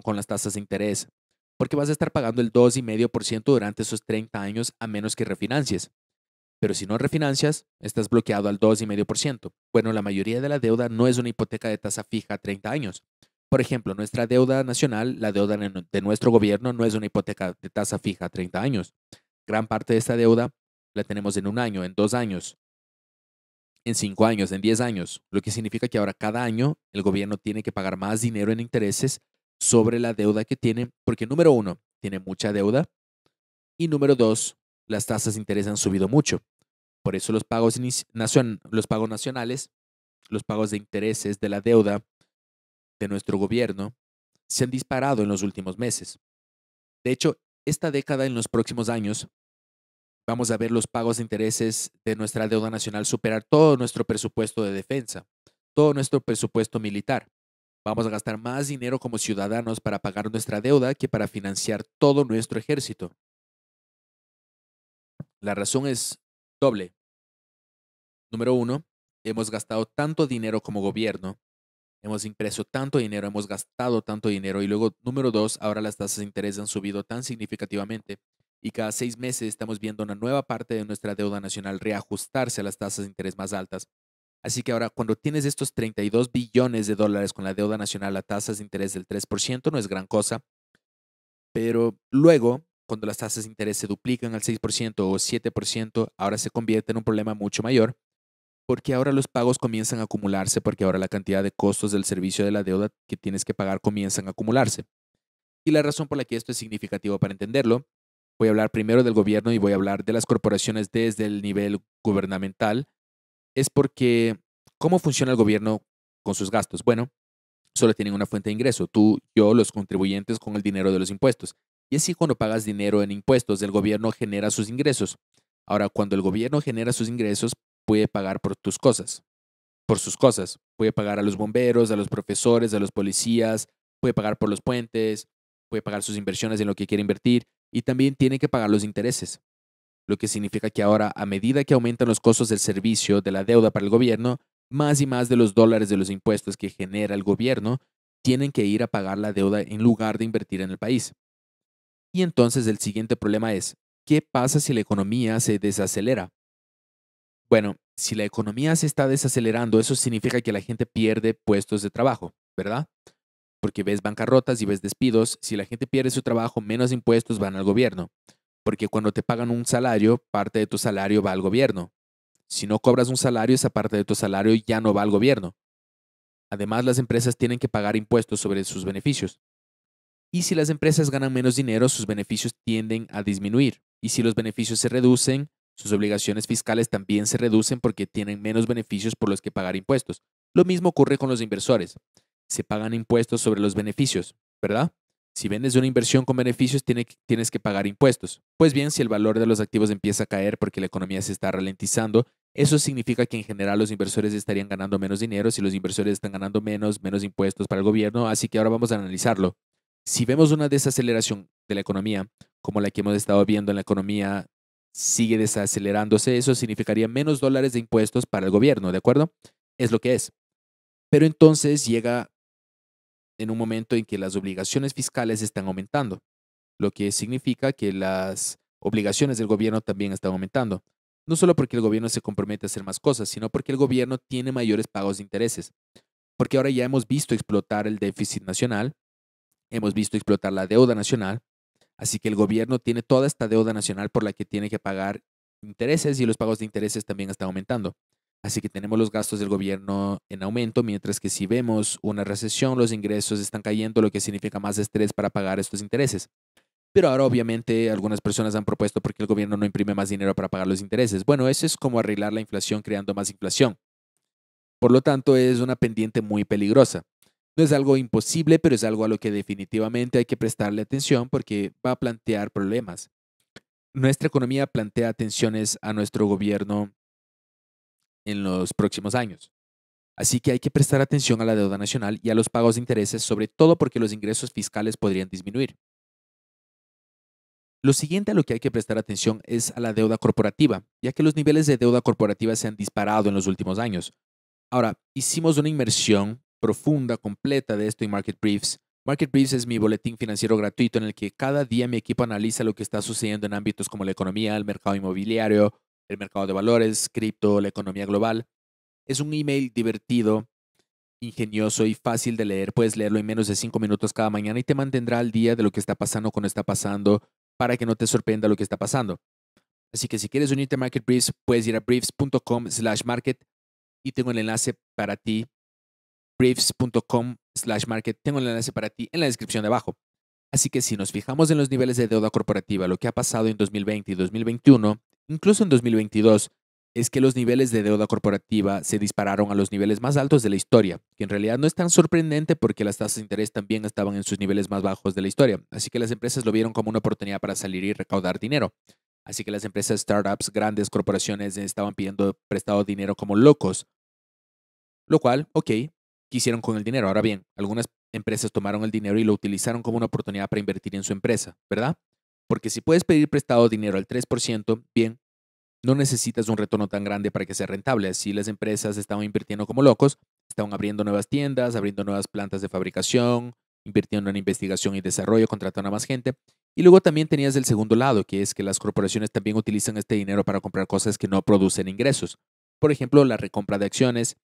con las tasas de interés, porque vas a estar pagando el 2,5% durante esos 30 años a menos que refinancies pero si no refinancias, estás bloqueado al 2,5%. Bueno, la mayoría de la deuda no es una hipoteca de tasa fija a 30 años. Por ejemplo, nuestra deuda nacional, la deuda de nuestro gobierno, no es una hipoteca de tasa fija a 30 años. Gran parte de esta deuda la tenemos en un año, en dos años, en cinco años, en diez años, lo que significa que ahora cada año el gobierno tiene que pagar más dinero en intereses sobre la deuda que tiene, porque número uno, tiene mucha deuda y número dos, las tasas de interés han subido mucho. Por eso los pagos, nacionales, los pagos de intereses de la deuda de nuestro gobierno se han disparado en los últimos meses. De hecho, esta década en los próximos años vamos a ver los pagos de intereses de nuestra deuda nacional superar todo nuestro presupuesto de defensa, todo nuestro presupuesto militar. Vamos a gastar más dinero como ciudadanos para pagar nuestra deuda que para financiar todo nuestro ejército. La razón es Doble. Número uno, hemos gastado tanto dinero como gobierno, hemos impreso tanto dinero, hemos gastado tanto dinero y luego, número dos, ahora las tasas de interés han subido tan significativamente y cada seis meses estamos viendo una nueva parte de nuestra deuda nacional reajustarse a las tasas de interés más altas. Así que ahora, cuando tienes estos 32 billones de dólares con la deuda nacional a tasas de interés del 3%, no es gran cosa. Pero luego, cuando las tasas de interés se duplican al 6% o 7%, ahora se convierte en un problema mucho mayor, porque ahora los pagos comienzan a acumularse, porque ahora la cantidad de costos del servicio de la deuda que tienes que pagar comienzan a acumularse. Y la razón por la que esto es significativo para entenderlo, voy a hablar primero del gobierno y voy a hablar de las corporaciones desde el nivel gubernamental, es porque ¿cómo funciona el gobierno con sus gastos? Bueno, solo tienen una fuente de ingreso, tú, yo, los contribuyentes con el dinero de los impuestos. Y así cuando pagas dinero en impuestos, el gobierno genera sus ingresos. Ahora, cuando el gobierno genera sus ingresos, puede pagar por tus cosas, por sus cosas. Puede pagar a los bomberos, a los profesores, a los policías, puede pagar por los puentes, puede pagar sus inversiones en lo que quiere invertir y también tiene que pagar los intereses. Lo que significa que ahora, a medida que aumentan los costos del servicio, de la deuda para el gobierno, más y más de los dólares de los impuestos que genera el gobierno tienen que ir a pagar la deuda en lugar de invertir en el país. Y entonces el siguiente problema es, ¿qué pasa si la economía se desacelera? Bueno, si la economía se está desacelerando, eso significa que la gente pierde puestos de trabajo, ¿verdad? Porque ves bancarrotas y ves despidos. Si la gente pierde su trabajo, menos impuestos van al gobierno. Porque cuando te pagan un salario, parte de tu salario va al gobierno. Si no cobras un salario, esa parte de tu salario ya no va al gobierno. Además, las empresas tienen que pagar impuestos sobre sus beneficios. Y si las empresas ganan menos dinero, sus beneficios tienden a disminuir. Y si los beneficios se reducen, sus obligaciones fiscales también se reducen porque tienen menos beneficios por los que pagar impuestos. Lo mismo ocurre con los inversores. Se pagan impuestos sobre los beneficios, ¿verdad? Si vendes una inversión con beneficios, tienes que pagar impuestos. Pues bien, si el valor de los activos empieza a caer porque la economía se está ralentizando, eso significa que en general los inversores estarían ganando menos dinero. Si los inversores están ganando menos, menos impuestos para el gobierno. Así que ahora vamos a analizarlo si vemos una desaceleración de la economía, como la que hemos estado viendo en la economía, sigue desacelerándose, eso significaría menos dólares de impuestos para el gobierno, ¿de acuerdo? Es lo que es. Pero entonces llega en un momento en que las obligaciones fiscales están aumentando, lo que significa que las obligaciones del gobierno también están aumentando. No solo porque el gobierno se compromete a hacer más cosas, sino porque el gobierno tiene mayores pagos de intereses. Porque ahora ya hemos visto explotar el déficit nacional, Hemos visto explotar la deuda nacional, así que el gobierno tiene toda esta deuda nacional por la que tiene que pagar intereses y los pagos de intereses también están aumentando. Así que tenemos los gastos del gobierno en aumento, mientras que si vemos una recesión, los ingresos están cayendo, lo que significa más estrés para pagar estos intereses. Pero ahora obviamente algunas personas han propuesto porque el gobierno no imprime más dinero para pagar los intereses. Bueno, eso es como arreglar la inflación creando más inflación. Por lo tanto, es una pendiente muy peligrosa. No es algo imposible, pero es algo a lo que definitivamente hay que prestarle atención porque va a plantear problemas. Nuestra economía plantea tensiones a nuestro gobierno en los próximos años. Así que hay que prestar atención a la deuda nacional y a los pagos de intereses, sobre todo porque los ingresos fiscales podrían disminuir. Lo siguiente a lo que hay que prestar atención es a la deuda corporativa, ya que los niveles de deuda corporativa se han disparado en los últimos años. Ahora, hicimos una inmersión profunda, completa de esto en Market Briefs. Market Briefs es mi boletín financiero gratuito en el que cada día mi equipo analiza lo que está sucediendo en ámbitos como la economía, el mercado inmobiliario, el mercado de valores, cripto, la economía global. Es un email divertido, ingenioso y fácil de leer. Puedes leerlo en menos de cinco minutos cada mañana y te mantendrá al día de lo que está pasando cuando está pasando para que no te sorprenda lo que está pasando. Así que si quieres unirte a Market Briefs, puedes ir a briefs.com slash market y tengo el enlace para ti briefs.com slash market. Tengo el enlace para ti en la descripción de abajo. Así que si nos fijamos en los niveles de deuda corporativa, lo que ha pasado en 2020 y 2021, incluso en 2022, es que los niveles de deuda corporativa se dispararon a los niveles más altos de la historia, que en realidad no es tan sorprendente porque las tasas de interés también estaban en sus niveles más bajos de la historia, así que las empresas lo vieron como una oportunidad para salir y recaudar dinero. Así que las empresas, startups, grandes corporaciones estaban pidiendo prestado dinero como locos. Lo cual, ok, qué hicieron con el dinero. Ahora bien, algunas empresas tomaron el dinero y lo utilizaron como una oportunidad para invertir en su empresa, ¿verdad? Porque si puedes pedir prestado dinero al 3%, bien, no necesitas un retorno tan grande para que sea rentable. Así las empresas estaban invirtiendo como locos, estaban abriendo nuevas tiendas, abriendo nuevas plantas de fabricación, invirtiendo en investigación y desarrollo, contratando a más gente. Y luego también tenías el segundo lado, que es que las corporaciones también utilizan este dinero para comprar cosas que no producen ingresos. Por ejemplo, la recompra de acciones,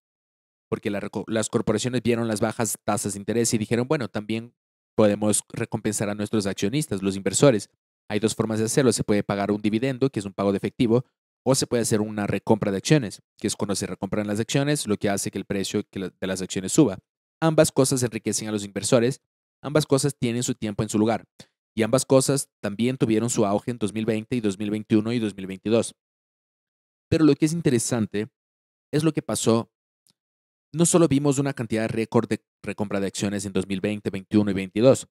porque las corporaciones vieron las bajas tasas de interés y dijeron, bueno, también podemos recompensar a nuestros accionistas, los inversores. Hay dos formas de hacerlo. Se puede pagar un dividendo, que es un pago de efectivo, o se puede hacer una recompra de acciones, que es cuando se recompran las acciones, lo que hace que el precio de las acciones suba. Ambas cosas enriquecen a los inversores, ambas cosas tienen su tiempo en su lugar, y ambas cosas también tuvieron su auge en 2020 y 2021 y 2022. Pero lo que es interesante es lo que pasó no solo vimos una cantidad récord de recompra de acciones en 2020, 2021 y 2022,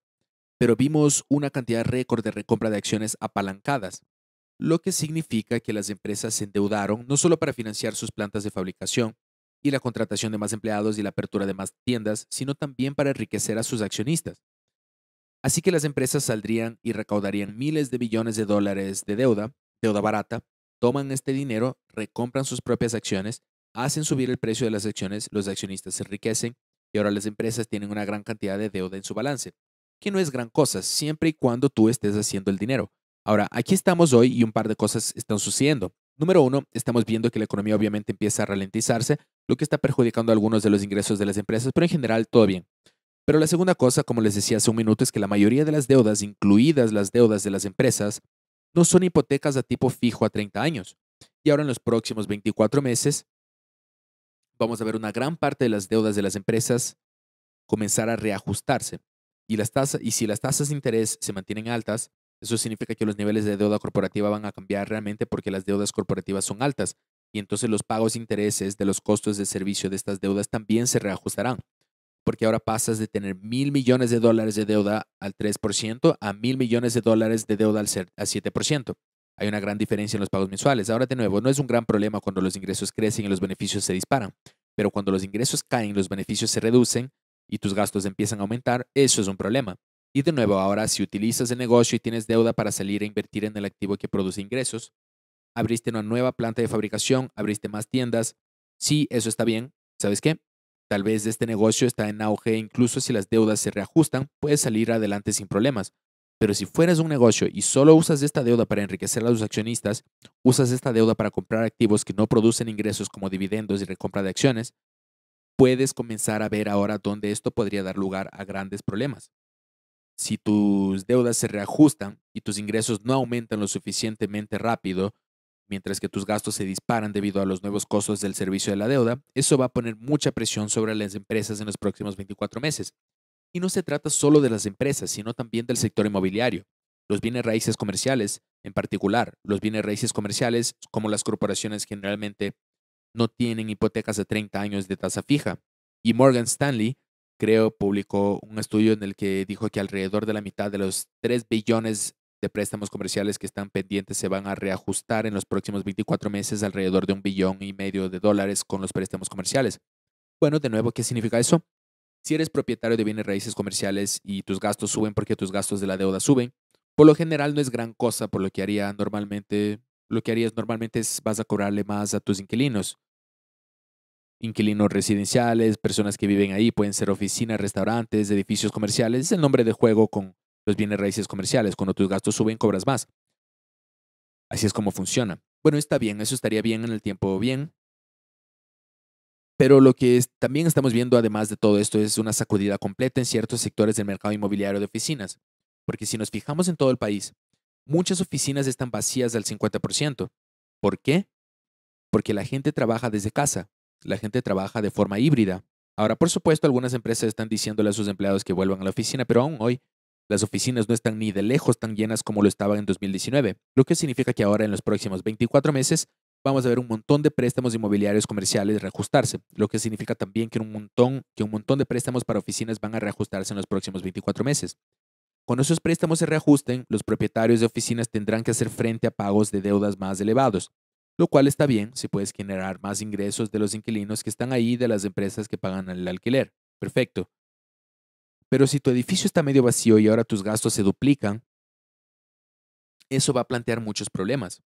pero vimos una cantidad récord de recompra de acciones apalancadas, lo que significa que las empresas se endeudaron no solo para financiar sus plantas de fabricación y la contratación de más empleados y la apertura de más tiendas, sino también para enriquecer a sus accionistas. Así que las empresas saldrían y recaudarían miles de billones de dólares de deuda, deuda barata, toman este dinero, recompran sus propias acciones hacen subir el precio de las acciones, los accionistas se enriquecen y ahora las empresas tienen una gran cantidad de deuda en su balance, que no es gran cosa, siempre y cuando tú estés haciendo el dinero. Ahora, aquí estamos hoy y un par de cosas están sucediendo. Número uno, estamos viendo que la economía obviamente empieza a ralentizarse, lo que está perjudicando algunos de los ingresos de las empresas, pero en general todo bien. Pero la segunda cosa, como les decía hace un minuto, es que la mayoría de las deudas, incluidas las deudas de las empresas, no son hipotecas a tipo fijo a 30 años. Y ahora en los próximos 24 meses vamos a ver una gran parte de las deudas de las empresas comenzar a reajustarse. Y, las tasas, y si las tasas de interés se mantienen altas, eso significa que los niveles de deuda corporativa van a cambiar realmente porque las deudas corporativas son altas. Y entonces los pagos de intereses de los costos de servicio de estas deudas también se reajustarán. Porque ahora pasas de tener mil millones de dólares de deuda al 3% a mil millones de dólares de deuda al 7%. Hay una gran diferencia en los pagos mensuales. Ahora de nuevo, no es un gran problema cuando los ingresos crecen y los beneficios se disparan, pero cuando los ingresos caen, los beneficios se reducen y tus gastos empiezan a aumentar, eso es un problema. Y de nuevo, ahora si utilizas el negocio y tienes deuda para salir a invertir en el activo que produce ingresos, abriste una nueva planta de fabricación, abriste más tiendas, sí, eso está bien, ¿sabes qué? Tal vez este negocio está en auge, incluso si las deudas se reajustan, puedes salir adelante sin problemas. Pero si fueras un negocio y solo usas esta deuda para enriquecer a los accionistas, usas esta deuda para comprar activos que no producen ingresos como dividendos y recompra de acciones, puedes comenzar a ver ahora dónde esto podría dar lugar a grandes problemas. Si tus deudas se reajustan y tus ingresos no aumentan lo suficientemente rápido, mientras que tus gastos se disparan debido a los nuevos costos del servicio de la deuda, eso va a poner mucha presión sobre las empresas en los próximos 24 meses y no se trata solo de las empresas, sino también del sector inmobiliario. Los bienes raíces comerciales, en particular, los bienes raíces comerciales, como las corporaciones generalmente, no tienen hipotecas de 30 años de tasa fija. Y Morgan Stanley, creo, publicó un estudio en el que dijo que alrededor de la mitad de los 3 billones de préstamos comerciales que están pendientes se van a reajustar en los próximos 24 meses alrededor de un billón y medio de dólares con los préstamos comerciales. Bueno, de nuevo, ¿qué significa eso? Si eres propietario de bienes raíces comerciales y tus gastos suben porque tus gastos de la deuda suben, por lo general no es gran cosa, por lo que haría normalmente, lo que harías normalmente es vas a cobrarle más a tus inquilinos. Inquilinos residenciales, personas que viven ahí, pueden ser oficinas, restaurantes, edificios comerciales, es el nombre de juego con los bienes raíces comerciales, cuando tus gastos suben cobras más. Así es como funciona. Bueno, está bien, eso estaría bien en el tiempo bien, pero lo que también estamos viendo, además de todo esto, es una sacudida completa en ciertos sectores del mercado inmobiliario de oficinas. Porque si nos fijamos en todo el país, muchas oficinas están vacías al 50%. ¿Por qué? Porque la gente trabaja desde casa, la gente trabaja de forma híbrida. Ahora, por supuesto, algunas empresas están diciéndole a sus empleados que vuelvan a la oficina, pero aún hoy las oficinas no están ni de lejos tan llenas como lo estaban en 2019, lo que significa que ahora en los próximos 24 meses vamos a ver un montón de préstamos inmobiliarios comerciales reajustarse, lo que significa también que un montón, que un montón de préstamos para oficinas van a reajustarse en los próximos 24 meses. Cuando esos préstamos se reajusten, los propietarios de oficinas tendrán que hacer frente a pagos de deudas más elevados, lo cual está bien si puedes generar más ingresos de los inquilinos que están ahí de las empresas que pagan el alquiler. Perfecto. Pero si tu edificio está medio vacío y ahora tus gastos se duplican, eso va a plantear muchos problemas.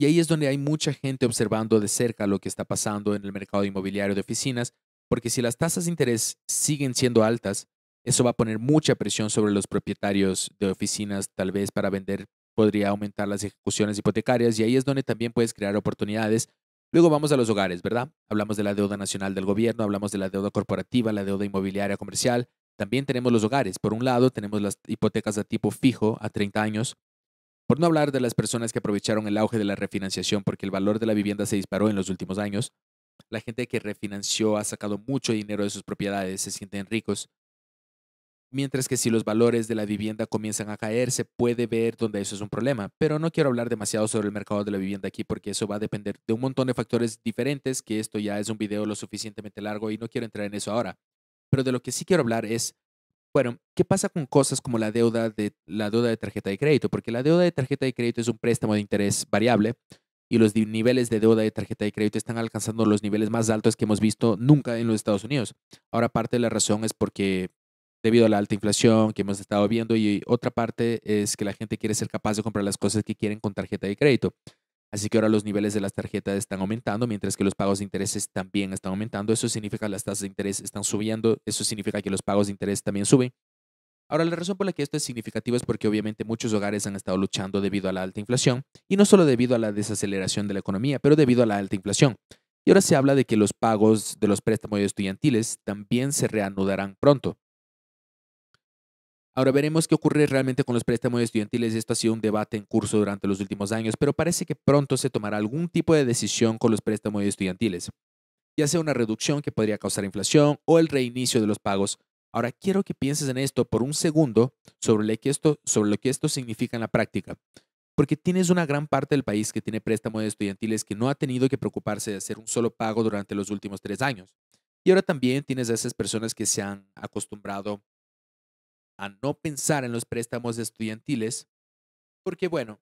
Y ahí es donde hay mucha gente observando de cerca lo que está pasando en el mercado inmobiliario de oficinas, porque si las tasas de interés siguen siendo altas, eso va a poner mucha presión sobre los propietarios de oficinas, tal vez para vender podría aumentar las ejecuciones hipotecarias y ahí es donde también puedes crear oportunidades. Luego vamos a los hogares, ¿verdad? Hablamos de la deuda nacional del gobierno, hablamos de la deuda corporativa, la deuda inmobiliaria comercial. También tenemos los hogares. Por un lado, tenemos las hipotecas a tipo fijo a 30 años, por no hablar de las personas que aprovecharon el auge de la refinanciación porque el valor de la vivienda se disparó en los últimos años, la gente que refinanció ha sacado mucho dinero de sus propiedades, se sienten ricos. Mientras que si los valores de la vivienda comienzan a caer, se puede ver donde eso es un problema. Pero no quiero hablar demasiado sobre el mercado de la vivienda aquí porque eso va a depender de un montón de factores diferentes, que esto ya es un video lo suficientemente largo y no quiero entrar en eso ahora. Pero de lo que sí quiero hablar es bueno, ¿qué pasa con cosas como la deuda de, la deuda de tarjeta de crédito? Porque la deuda de tarjeta de crédito es un préstamo de interés variable y los niveles de deuda de tarjeta de crédito están alcanzando los niveles más altos que hemos visto nunca en los Estados Unidos. Ahora parte de la razón es porque debido a la alta inflación que hemos estado viendo y otra parte es que la gente quiere ser capaz de comprar las cosas que quieren con tarjeta de crédito. Así que ahora los niveles de las tarjetas están aumentando, mientras que los pagos de intereses también están aumentando. Eso significa que las tasas de interés están subiendo, eso significa que los pagos de interés también suben. Ahora, la razón por la que esto es significativo es porque obviamente muchos hogares han estado luchando debido a la alta inflación, y no solo debido a la desaceleración de la economía, pero debido a la alta inflación. Y ahora se habla de que los pagos de los préstamos estudiantiles también se reanudarán pronto. Ahora veremos qué ocurre realmente con los préstamos estudiantiles. Esto ha sido un debate en curso durante los últimos años, pero parece que pronto se tomará algún tipo de decisión con los préstamos estudiantiles, ya sea una reducción que podría causar inflación o el reinicio de los pagos. Ahora quiero que pienses en esto por un segundo sobre lo que esto, sobre lo que esto significa en la práctica, porque tienes una gran parte del país que tiene préstamos estudiantiles que no ha tenido que preocuparse de hacer un solo pago durante los últimos tres años. Y ahora también tienes a esas personas que se han acostumbrado a no pensar en los préstamos estudiantiles, porque bueno,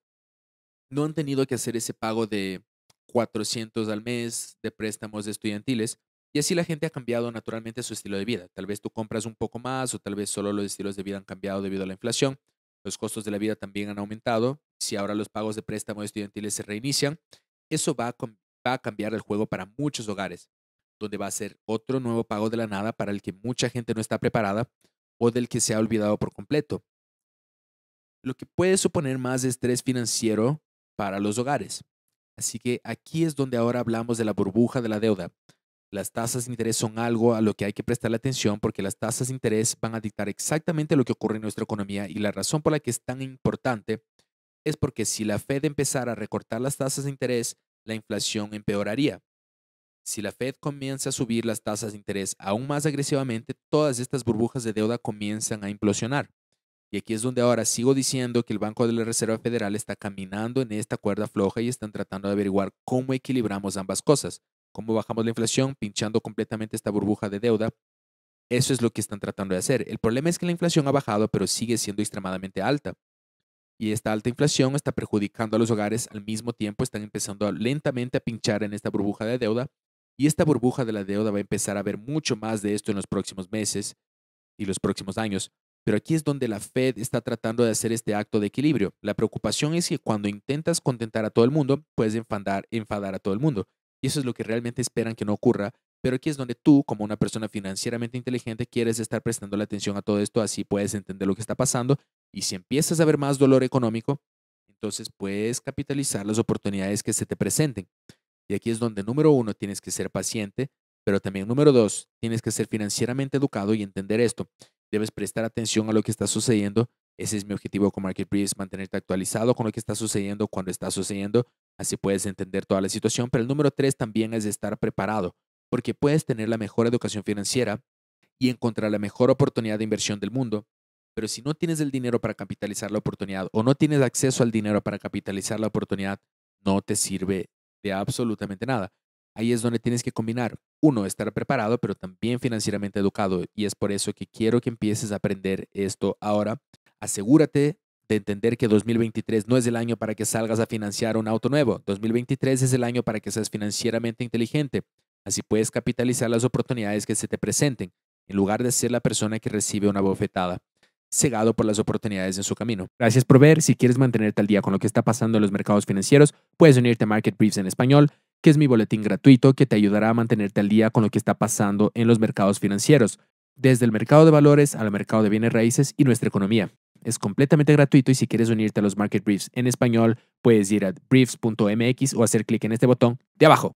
no han tenido que hacer ese pago de 400 al mes de préstamos estudiantiles, y así la gente ha cambiado naturalmente su estilo de vida. Tal vez tú compras un poco más o tal vez solo los estilos de vida han cambiado debido a la inflación. Los costos de la vida también han aumentado. Si ahora los pagos de préstamos estudiantiles se reinician, eso va a, va a cambiar el juego para muchos hogares, donde va a ser otro nuevo pago de la nada para el que mucha gente no está preparada o del que se ha olvidado por completo, lo que puede suponer más estrés financiero para los hogares. Así que aquí es donde ahora hablamos de la burbuja de la deuda. Las tasas de interés son algo a lo que hay que prestarle atención porque las tasas de interés van a dictar exactamente lo que ocurre en nuestra economía y la razón por la que es tan importante es porque si la Fed empezara a recortar las tasas de interés, la inflación empeoraría. Si la Fed comienza a subir las tasas de interés aún más agresivamente, todas estas burbujas de deuda comienzan a implosionar. Y aquí es donde ahora sigo diciendo que el Banco de la Reserva Federal está caminando en esta cuerda floja y están tratando de averiguar cómo equilibramos ambas cosas, cómo bajamos la inflación pinchando completamente esta burbuja de deuda. Eso es lo que están tratando de hacer. El problema es que la inflación ha bajado, pero sigue siendo extremadamente alta. Y esta alta inflación está perjudicando a los hogares, al mismo tiempo están empezando lentamente a pinchar en esta burbuja de deuda y esta burbuja de la deuda va a empezar a ver mucho más de esto en los próximos meses y los próximos años. Pero aquí es donde la Fed está tratando de hacer este acto de equilibrio. La preocupación es que cuando intentas contentar a todo el mundo, puedes enfadar, enfadar a todo el mundo. Y eso es lo que realmente esperan que no ocurra. Pero aquí es donde tú, como una persona financieramente inteligente, quieres estar prestando la atención a todo esto, así puedes entender lo que está pasando. Y si empiezas a ver más dolor económico, entonces puedes capitalizar las oportunidades que se te presenten. Y aquí es donde, número uno, tienes que ser paciente, pero también, número dos, tienes que ser financieramente educado y entender esto. Debes prestar atención a lo que está sucediendo. Ese es mi objetivo con marketplace mantenerte actualizado con lo que está sucediendo, cuando está sucediendo. Así puedes entender toda la situación. Pero el número tres también es estar preparado, porque puedes tener la mejor educación financiera y encontrar la mejor oportunidad de inversión del mundo, pero si no tienes el dinero para capitalizar la oportunidad o no tienes acceso al dinero para capitalizar la oportunidad, no te sirve de absolutamente nada. Ahí es donde tienes que combinar, uno, estar preparado, pero también financieramente educado. Y es por eso que quiero que empieces a aprender esto ahora. Asegúrate de entender que 2023 no es el año para que salgas a financiar un auto nuevo. 2023 es el año para que seas financieramente inteligente. Así puedes capitalizar las oportunidades que se te presenten, en lugar de ser la persona que recibe una bofetada cegado por las oportunidades en su camino. Gracias por ver. Si quieres mantenerte al día con lo que está pasando en los mercados financieros, puedes unirte a Market Briefs en español, que es mi boletín gratuito que te ayudará a mantenerte al día con lo que está pasando en los mercados financieros, desde el mercado de valores al mercado de bienes raíces y nuestra economía. Es completamente gratuito y si quieres unirte a los Market Briefs en español, puedes ir a briefs.mx o hacer clic en este botón de abajo.